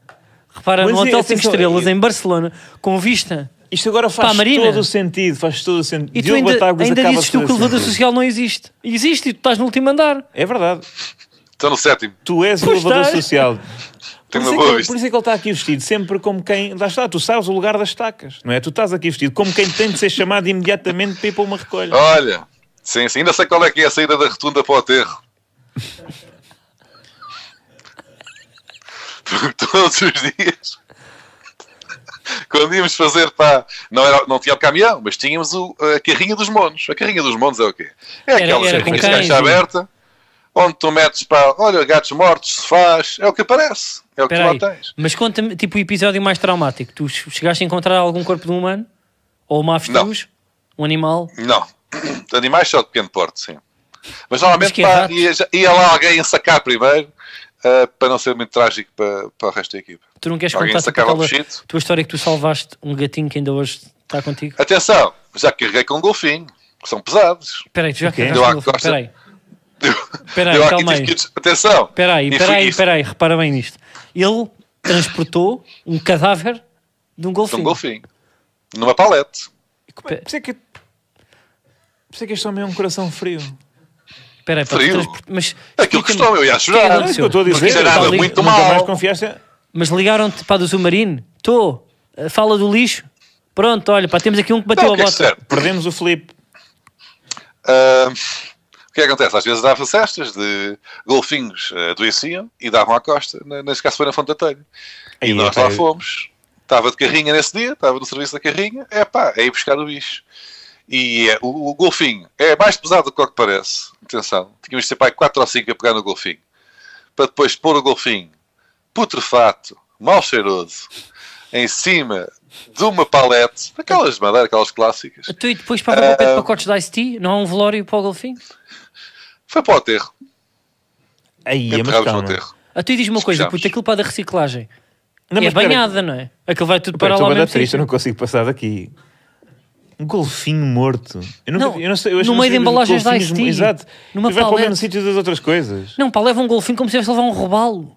Repara, Mas no é Hotel 5 assim Estrelas, em Barcelona, com vista isto agora faz Pá, todo o sentido, faz todo o sentido. E tu ainda, ainda dizes tu que o elevador social não existe. Existe e tu estás no último andar. É verdade. Estou no sétimo. Tu és o elevador estás. social. Por Tenho isso, uma é boa que, vista. por isso é que ele está aqui vestido sempre como quem. Lá está, tu sabes o lugar das tacas, não é? Tu estás aqui vestido como quem tem de ser chamado imediatamente para ir para uma recolha. Olha, sim, sim, ainda sei qual é que é a saída da rotunda para o aterro. Porque *laughs* *laughs* todos os dias *laughs* Quando íamos fazer pá, Não, era, não tinha o caminhão, mas tínhamos o, a carrinha dos monos. A carrinha dos monos é o quê? É aquela carrinha de caixa aberta onde tu metes para, olha, gatos mortos se faz, é o que aparece, é o que tu lá tens. Mas conta-me, tipo, o episódio mais traumático, tu chegaste a encontrar algum corpo de um humano? Ou uma avestruz? Um animal? Não, *clears throat* animais só de pequeno porte, sim. Mas normalmente mas pá, ia, ia, lá alguém sacar primeiro uh, para não ser muito trágico para, para o resto da equipa. Tu não queres Alguém contar aquela tua história que tu salvaste um gatinho que ainda hoje está contigo? Atenção, já carreguei com um golfinho, que são pesados. Espera aí, tu já carregaste com um golfinho, espera aí. Espera aí, calma aí. Atenção. Espera aí, espera aí, espera aí, repara bem nisto. Ele transportou um cadáver de um golfinho. De um golfinho. Numa palete. Pensei é que... Por isso é que este homem é um coração frio. Espera aí, frio. Mas Aquilo que estou, eu ia chorar. É não, é o que eu estou a dizer. Não nada, li... muito mal. Mais confiança. Mas ligaram-te para do submarino? Estou. Eh, fala do lixo. Pronto, olha, pá, temos aqui um que bateu não, a é que bota. É Perdemos o Felipe. Uh, o é que acontece? Às vezes dava cestas de golfinhos eh, adoeciam e davam à costa, nesse caso foi na Fonte da Telha. E, e nós lá fomos. Estava de carrinha nesse dia, estava no serviço da carrinha. É pá, é ir buscar o bicho. E é, o, o, golfinho é mais pesado do que o que parece. Atenção, tínhamos ser pai 4 ou 5 a pegar no golfinho. Para depois pôr o golfinho putrefato, mal cheiroso, em cima de uma palete, aquelas de madeira, aquelas clássicas. Tu e depois para um ah, pé de pacotes de Ice-T? Não há um velório para o golfinho? Foi para o aterro. Aí, é mas calma. A ah, tu diz uma coisa, puto, aquilo para a reciclagem. Não, é banhada, não é? Aquilo vai tudo para lá mesmo. Estou triste, eu não consigo passar daqui. Um golfinho morto. Eu nunca, não, eu não sei, eu no meio de embalagens da Ice Tea. Exato. Numa vai para o mesmo sítio das outras coisas. Não, pá, leva um golfinho como se estivesse a levar um robalo.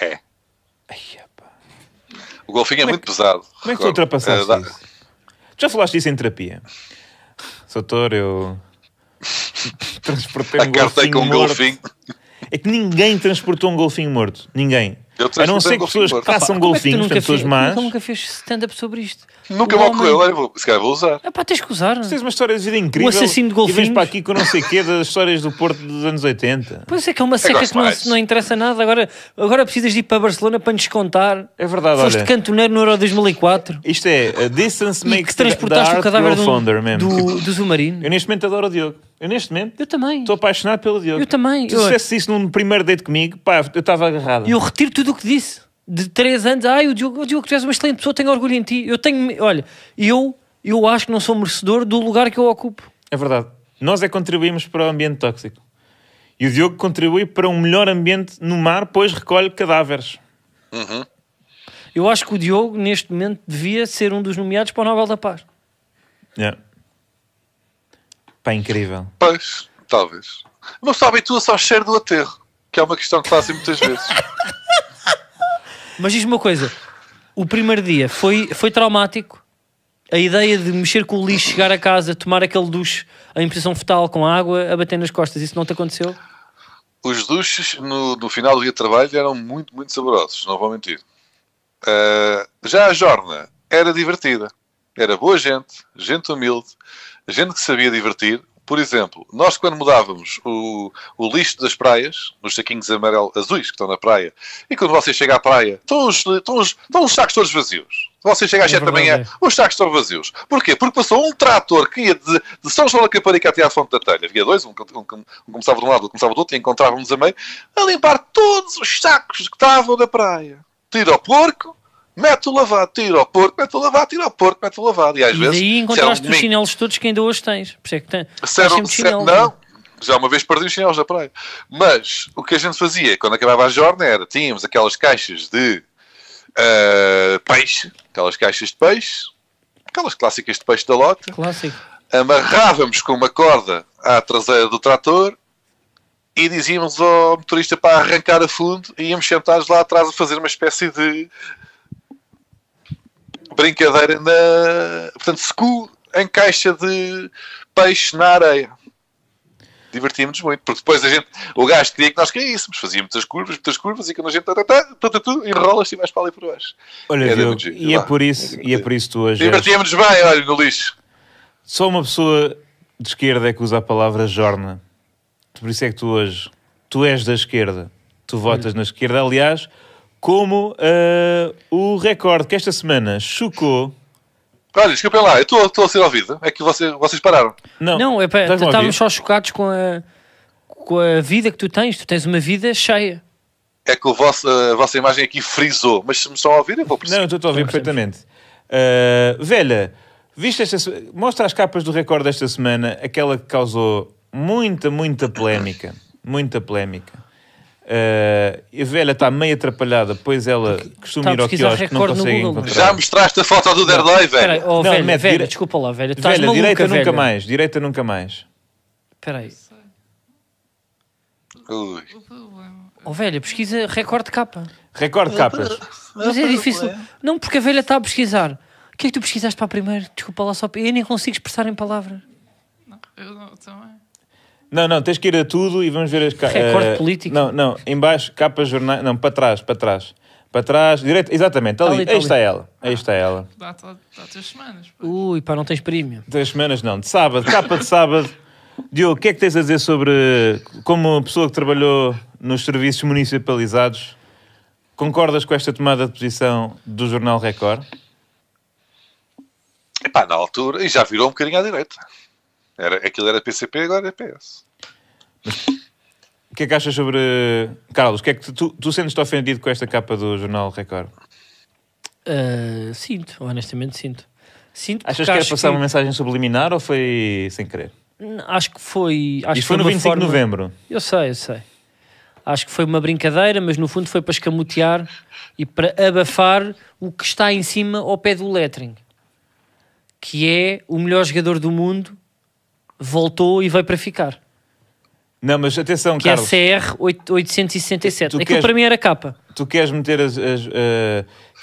É. Ai, o golfinho é, é que, muito pesado. Como é que tu ultrapassaste é, isso? Tu já falaste isso em terapia? Soutor, eu... *laughs* Transportei um golfinho com um morto. golfinho. É que ninguém transportou um golfinho morto. Ninguém. Eu a não ser que pessoas que façam é golfinhos, é pessoas más. Nunca, nunca fez stand-up sobre isto. Nunca me ocorreu. Olha, se calhar vou usar. Ah, pá, tens que usar. Tens uma história de vida incrível. Um assassino de golfinhos. E vens para aqui com não sei quê das histórias do Porto dos anos 80. Pois é, que é uma é seca que não, não, interessa nada. Agora, agora precisas ir para Barcelona para nos contar. É verdade, Foste olha. cantoneiro no Euro 2004. Isto é, a distance e makes que transportaste the o cadáver do, do, do submarino. Eu neste momento adoro o Diogo. Eu neste momento. Eu também. Estou apaixonado pelo Diogo. Eu também. Se eu... dissesse isso num primeiro date comigo, pá, eu estava agarrado. Eu retiro tudo o que disse. De três anos, ai, o Diogo, o Diogo, tu és uma excelente pessoa, tenho orgulho em ti. Eu tenho. Olha, eu, eu acho que não sou merecedor do lugar que eu ocupo. É verdade. Nós é que contribuímos para o ambiente tóxico. E o Diogo contribui para um melhor ambiente no mar, pois recolhe cadáveres. Uhum. Eu acho que o Diogo, neste momento, devia ser um dos nomeados para o Nobel da Paz. Yeah. Pá, incrível. Pois, talvez. Não se habitua só ao cheiro do aterro, que é uma questão que fazem muitas vezes. *laughs* Mas diz-me uma coisa: o primeiro dia foi, foi traumático? A ideia de mexer com o lixo, chegar a casa, tomar aquele duche em posição fetal com água, a bater nas costas, isso não te aconteceu? Os duches no, no final do dia de trabalho eram muito, muito saborosos, não vou mentir. Uh, já a jorna era divertida, era boa gente, gente humilde gente que sabia divertir. Por exemplo, nós quando mudávamos o, o lixo das praias, os saquinhos amarelo azuis que estão na praia, e quando você chega à praia, estão os, estão os, estão os sacos todos vazios. Você chega às 7 é da manhã, é. os sacos estão vazios. Porquê? Porque passou um trator que ia de, de São João da Caparica até à Fonte da Telha. Havia dois, um, um, um, começava de um lado, outro começava do outro, e encontrávamos a meio, a limpar todos os sacos que estavam da praia. Tira o porco, mete o lavado, tira o porco, mete o lavado, tira o porco, mete o lavado. E às e vezes. E é encontraste os chinelos todos que ainda hoje tens. Por isso é que tens, Sério, chinelo, não, é? não, já uma vez perdi os chinelos da praia. Mas o que a gente fazia quando acabava a jornada era tínhamos aquelas caixas de uh, peixe, aquelas caixas de peixe, aquelas clássicas de peixe da lote Clássico. Amarrávamos com uma corda à traseira do trator e dizíamos ao motorista para arrancar a fundo e íamos sentados lá atrás a fazer uma espécie de brincadeira na. Portanto, school em caixa de peixe na areia. Divertíamos-nos muito, porque depois a gente, o gajo queria que nós caíssemos, fazia muitas curvas, muitas curvas, e quando a gente tá, tu tá, tá, tá, tá, tá enrolas e vais para ali por baixo. Olha, é, é Diogo, e, é por isso, é e é por isso tu hoje. Divertíamos-nos bem, olha, no lixo. Só uma pessoa de esquerda é que usa a palavra jorna. Por isso é que tu hoje, tu és da esquerda, tu votas hum. na esquerda. Aliás, como uh, o recorde que esta semana chocou. Olha, desculpem lá, eu estou a ser ouvido. É que você, vocês pararam. Não, não é para, estávamos só chocados com a, com a vida que tu tens. Tu tens uma vida cheia. É que o vosso, a vossa imagem aqui frisou, mas se me estão a ouvir, eu vou perceber. Não, estou a ouvir perfeitamente. Uh, velha, viste esta, mostra as capas do recorde desta semana, aquela que causou muita, muita polémica. Muita polémica. Uh, a velha está meio atrapalhada, pois ela costuma tá ir ao quiosque, não consegue encontrar. Já mostraste a foto do Derlei, velho? Peraí, oh, não, velha, velha, velha, desculpa lá, velha. Velha, maluca, direita velha. nunca mais, direita nunca mais. Espera aí. Ui. Oh, velha, pesquisa recorde de capa. Recorde de capas. Mas é difícil. É. Não, porque a velha está a pesquisar. O que é que tu pesquisaste para a primeira? Desculpa lá só. Eu nem consigo expressar em palavras. Não, eu não, também. Não, não, tens que ir a tudo e vamos ver as capas. Recorde uh, político. Não, não, embaixo, capas jornais. Não, para trás, para trás. Para trás, Direto, exatamente, ali, ali, aí está ela. Aí está ela. Dá, dá, dá três semanas. Pá. Ui, pá, não tens prémio. Três semanas não, de sábado, capa de sábado. *laughs* Diogo, o que é que tens a dizer sobre como pessoa que trabalhou nos serviços municipalizados? Concordas com esta tomada de posição do Jornal Record? Epá, na altura, e já virou um bocadinho à direita. Era, aquilo era PCP, agora é PS. o que é que achas sobre. Carlos, O que é que tu, tu sentes-te ofendido com esta capa do jornal Record? Uh, sinto, honestamente sinto. sinto achas que era passar que... uma mensagem subliminar ou foi sem querer? Acho que foi. Acho Isto foi no 25 forma... de novembro. Eu sei, eu sei. Acho que foi uma brincadeira, mas no fundo foi para escamotear e para abafar o que está em cima ao pé do lettering, que é o melhor jogador do mundo voltou e veio para ficar. Não, mas atenção, que é Carlos. É que é CR 867. Aquilo queres, para mim era capa. Tu queres meter, as, as uh,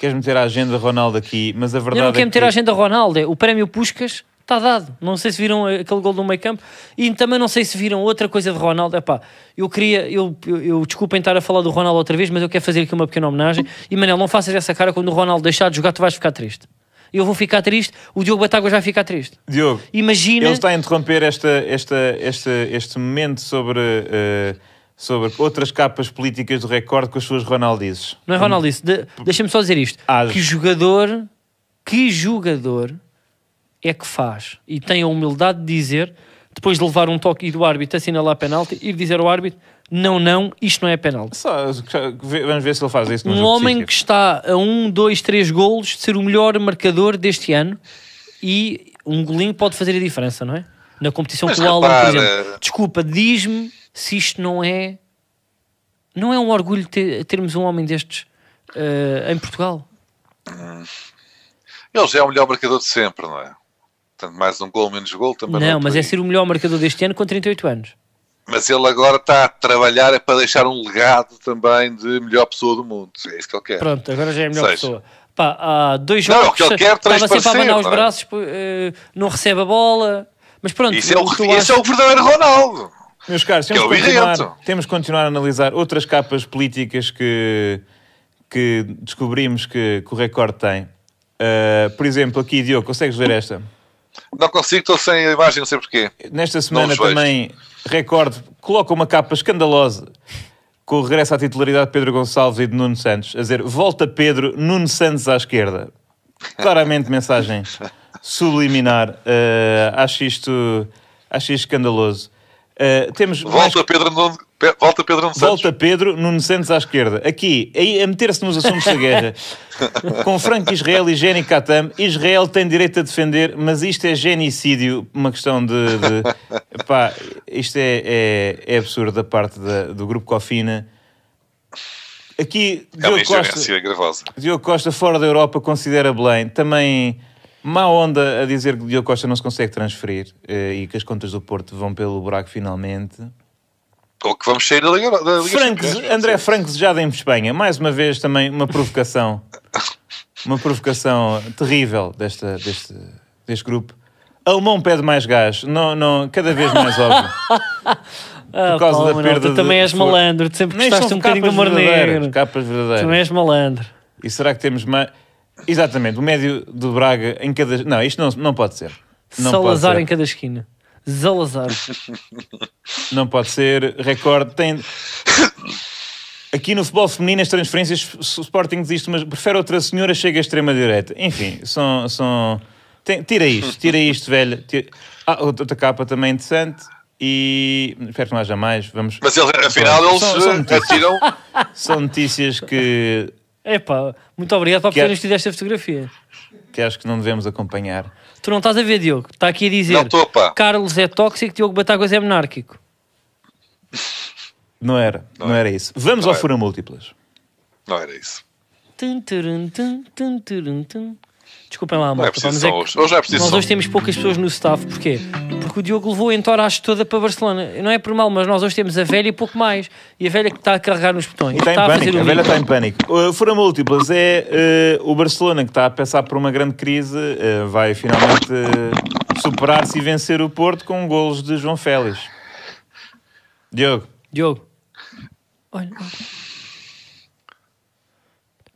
queres meter a agenda Ronaldo aqui, mas a verdade Eu não é quero é meter que... a agenda Ronaldo. O prémio Puscas está dado. Não sei se viram aquele gol do meio campo e também não sei se viram outra coisa de Ronaldo. Epá, eu queria, eu, eu, eu desculpem estar a falar do Ronaldo outra vez, mas eu quero fazer aqui uma pequena homenagem. E Manel, não faças essa cara quando o Ronaldo deixar de jogar, tu vais ficar triste eu vou ficar triste, o Diogo Batagua já fica triste. Diogo, imagina. Ele está a interromper esta, esta, esta, este momento sobre. Uh, sobre outras capas políticas do recorde com as suas Ronaldices. Não é Ronaldice, de, deixa-me só dizer isto. Ah. Que jogador, que jogador é que faz e tem a humildade de dizer depois de levar um toque e do árbitro assinalar penalti, ir dizer ao árbitro não, não, isto não é penalti. vamos ver se ele faz isso. Um homem que está a um, dois, três golos de ser o melhor marcador deste ano e um golinho pode fazer a diferença, não é? Na competição com o Alan, por exemplo. Desculpa, diz-me se isto não é... Não é um orgulho ter, termos um homem destes uh, em Portugal? Ele já é o melhor marcador de sempre, não é? Portanto, mais um gol, menos gol também. Não, não mas é ser o melhor marcador deste ano com 38 anos. Mas ele agora está a trabalhar é para deixar um legado também de melhor pessoa do mundo. É isso que ele quer. Pronto, agora já é a melhor Seja. pessoa. Pá, há dois jogos não, que ele quer, estava sempre a abanar os não braços, eh, não recebe a bola. Mas pronto, isso é o, isso acha... é o verdadeiro Ronaldo. Meus caros, temos, que é continuar, temos que continuar a analisar outras capas políticas que, que descobrimos que, que o Record tem. Uh, por exemplo, aqui, Diogo, consegues ver esta? Não consigo, estou sem a imagem, não sei porquê. Nesta semana também, recorde, coloca uma capa escandalosa com o regresso à titularidade de Pedro Gonçalves e de Nuno Santos, a dizer, volta Pedro, Nuno Santos à esquerda. *laughs* Claramente mensagem subliminar. Uh, acho, isto, acho isto escandaloso. Uh, temos volta mais... Pedro, Nuno, Volta Pedro Nuno Santos. Volta Pedro Nuno Santos à esquerda. Aqui, a meter-se nos assuntos da guerra. *laughs* Com Franco Israel e Jenny Katam, Israel tem direito a defender, mas isto é genocídio, uma questão de... de... Pá, isto é, é, é, absurdo da parte da, do Grupo Cofina. Aqui, é Diogo, Costa, gravosa. Diogo Costa, fora da Europa, considera Belém. Também má onda a dizer que Diogo Costa não se consegue transferir eh, e que as contas do Porto vão pelo buraco finalmente ou que vamos sair da Liga, da Liga Franks, André Franco desejado em Espanha. Mais uma vez também uma provocação. uma provocação terrível desta, deste, deste grupo. Alemão pede mais gás. Não, não, cada vez mais óbvio. *laughs* Ah, Por causa Paulo, da perda perda tu de, também és malandro. Tu sempre gostaste um bocadinho do humor negro. Capas verdadeiras. Também és malandro. E será que temos mais... Exatamente, o médio do Braga em cada... Não, isto não, não pode ser. Não Salazar em cada esquina. Zalazar. *laughs* Não pode ser. Recorde tem. Aqui no futebol feminino, as transferências, o Sporting diz isto, mas prefere outra senhora, chega à extrema-direita. Enfim, são. são... Tem... tira isto, tira isto, *laughs* velho. Tira... Ah, outra capa também interessante. E. Espero que não haja mais. Vamos... Mas afinal, eles são, são eh, notícias... atiram. São *laughs* notícias que. Epá, muito obrigado por terem tido esta fotografia. Que acho que não devemos acompanhar. Tu não estás a ver, Diogo. Está aqui a dizer: não, tô, Carlos é tóxico, Diogo Batagas é monárquico. Não era, não, não é. era isso. Vamos não ao é. Fura Múltiplas. Não era isso. Tum, tum, tum, Desculpem lá, malta. Não é vamos é hoje, hoje é nós hoje temos poucas pessoas no staff. Porquê? Porque o Diogo levou a torache toda para Barcelona. Não é por mal, mas nós hoje temos a velha e pouco mais. E a velha que está a carregar nos botões. E tá está, está em pânico. A, a velha está em pânico. Uh, fora múltiplas, é uh, o Barcelona que está a passar por uma grande crise. Uh, vai finalmente uh, superar-se e vencer o Porto com golos de João Félix. Diogo. Diogo. Olha.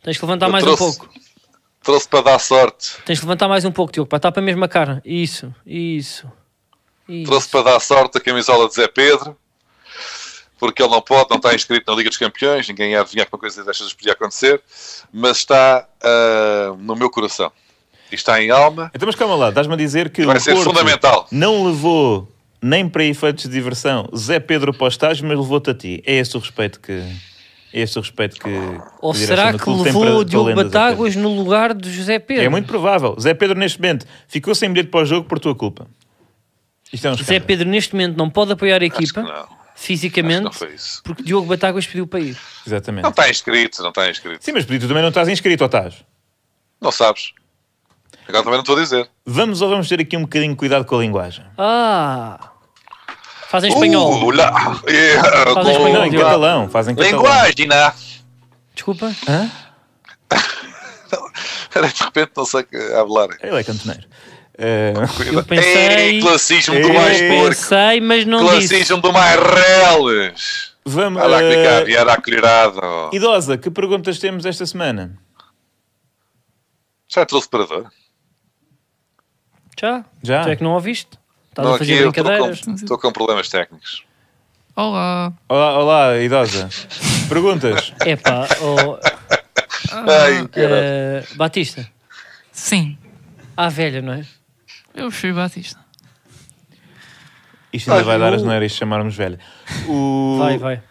Tens que levantar Eu mais trouxe... um pouco. Trouxe para dar sorte. Tens de levantar mais um pouco, para estar para a mesma cara. Isso, isso, isso. Trouxe para dar sorte a camisola de Zé Pedro, porque ele não pode, não está inscrito na Liga dos Campeões, ninguém ia adivinhar que uma coisa destas podia acontecer, mas está uh, no meu coração. E está em alma. Então, mas calma lá, estás-me a dizer que Vai o ser Porto fundamental. não levou nem para efeitos de diversão Zé Pedro para estágio, mas levou-te a ti. É esse o respeito que este respeito que. Ou será que levou o Diogo Batáguas no lugar de José Pedro? É muito provável. José Pedro, neste momento, ficou sem bilhete para o jogo por tua culpa. Isto é um José Pedro, neste momento, não pode apoiar a equipa fisicamente porque Diogo Batáguas pediu para ir. Exatamente. Não está inscrito, não está inscrito. Sim, mas tu também não estás inscrito, ou estás? Não sabes. Agora também não estou a dizer. Vamos ou vamos ter aqui um bocadinho de cuidado com a linguagem? Ah! Fazem espanhol. Uh, lá. Yeah, é, fazem espanhol. Não, em catalão. Fazem catalão. Linguagem, né? Desculpa. Hã? *laughs* de repente não sei que falar. Ele é cantoneiro. Uh, eu pensei, Ei, classismo do mais porco. Pensei, mas não classismo disse. do mais reles. Vamos lá. Uh, eh, era colherado. Idosa, que perguntas temos esta semana? Já trouxe para dor? Já? Já? Tu é que não ouviste? Estás não, a fazer brincadeiras? Estou com, com problemas técnicos. Olá. Olá, olá idosa. Perguntas? *laughs* Epá, oh, Ai, uh, Batista. Sim. Ah, velha, não é? Eu fui Batista. Isto ainda vai dar as neiras chamarmos velha. O... Vai, vai.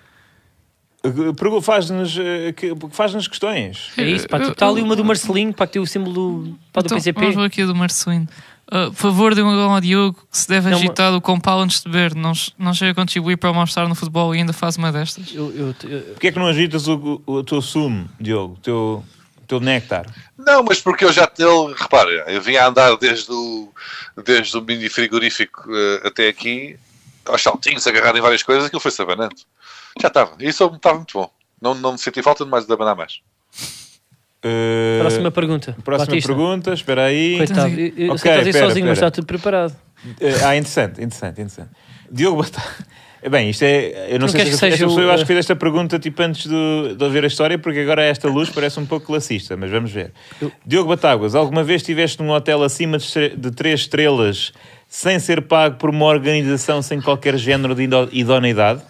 Faz-nos eh, faz questões. É isso, pá. Está ali uma do Marcelinho, pá, que tem o símbolo do, pá, do então, PCP. Vamos aqui a do Marcelinho. Uh, favor de um gol ao Diogo que se deve é agitar uma... o compal antes de beber. Não, não chega a contribuir para o mal-estar no futebol e ainda faz uma destas. Eu, eu, eu... Porquê é que não agitas o, o, o teu sumo, Diogo? O teu, teu néctar? Não, mas porque eu já tenho. Repara, eu vim a andar desde o, desde o mini frigorífico uh, até aqui, aos saltinhos, agarrado em várias coisas, aquilo foi sabanando. Já estava. Isso estava muito bom. Não, não me senti falta de mais de abanar mais. Eh, próxima pergunta. Próxima Batista. pergunta, espera aí. Coitado, eu, eu okay, sei sozinho, pera. mas está tudo preparado. Uh, ah, interessante, interessante, interessante. Diogo Batata. *laughs* Bem, isto é. Eu não, não sei se que seja esta pessoa, o... eu acho que fez esta pergunta tipo antes do, de ouvir a história, porque agora esta luz parece um pouco classista, mas vamos ver. Eu... Diogo Batáguas, alguma vez estiveste num hotel acima de três estrelas sem ser pago por uma organização sem qualquer género de idoneidade?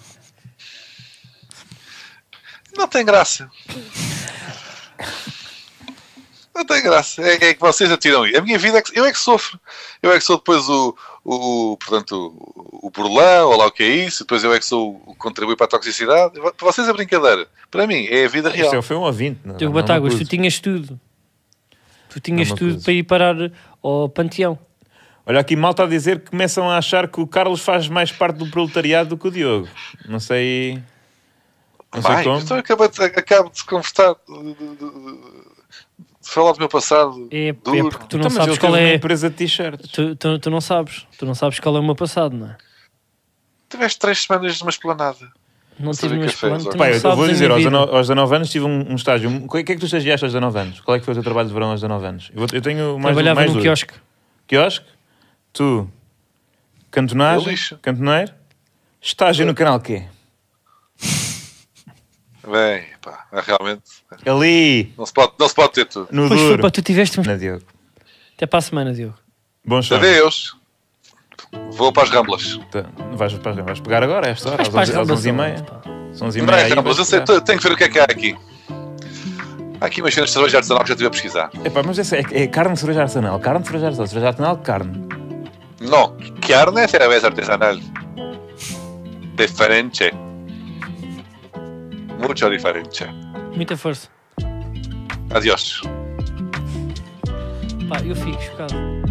Não tem graça. Não tem graça. É, é que vocês atiram aí. A minha vida é que, eu é que sofro. Eu é que sou depois o, o portanto, o, o burlão, ou lá o que é isso, depois eu é que sou o que contribui para a toxicidade. Para vocês é brincadeira. Para mim, é a vida real. Isso é, foi um ouvinte. Não, é? Teu Batáguas, tu tinhas tudo. Tu tinhas tudo para ir parar ao panteão. Olha aqui, malta a dizer que começam a achar que o Carlos faz mais parte do proletariado do que o Diogo. Não sei... Não sei sei como. Então acabo, acabo de conversar falar do meu passado. É, é duro. é porque tu não então, sabes qual é. empresa de t-shirts. Tu, tu, tu, não sabes. Tu não sabes qual é o meu passado, não é? Tiveste três semanas numa esplanada. Não tive nenhum esplanada. Ou... Pai, eu vou dizer, aos, 19 anos tive um, um estágio. O que é que tu estagiaste aos 19 anos? Qual é que foi o teu trabalho de verão aos 19 anos? Eu, eu tenho mais Trabalhava mais num duro. quiosque. Quiosque? Tu, cantonagem, cantoneiro, estágio eu... no canal quê? Bem, pá, é realmente. Ali! Não se pode, não se pode ter tudo. No pois Foi, pá, tu tiveste um. Diogo. Até para a semana, Diogo. Bom chão. Adeus. Vou para as Ramblas. Tá. Vais, para as Ramblas. Vais pegar agora, esta hora, às 11h30. Então, São 11h30. É mas eu sei, tenho que ver o que é que há aqui. Há aqui umas cenas de cerveja artesanal que já estive a pesquisar. É pá, mas essa é, é carne de cerveja artesanal. Carne de cerveja artesanal. Cerveja artesanal, carne. Não, carne é cerveja é artesanal. Diferente mucha diferenza. Muita força. Adiós. Pá, eu fico chocado.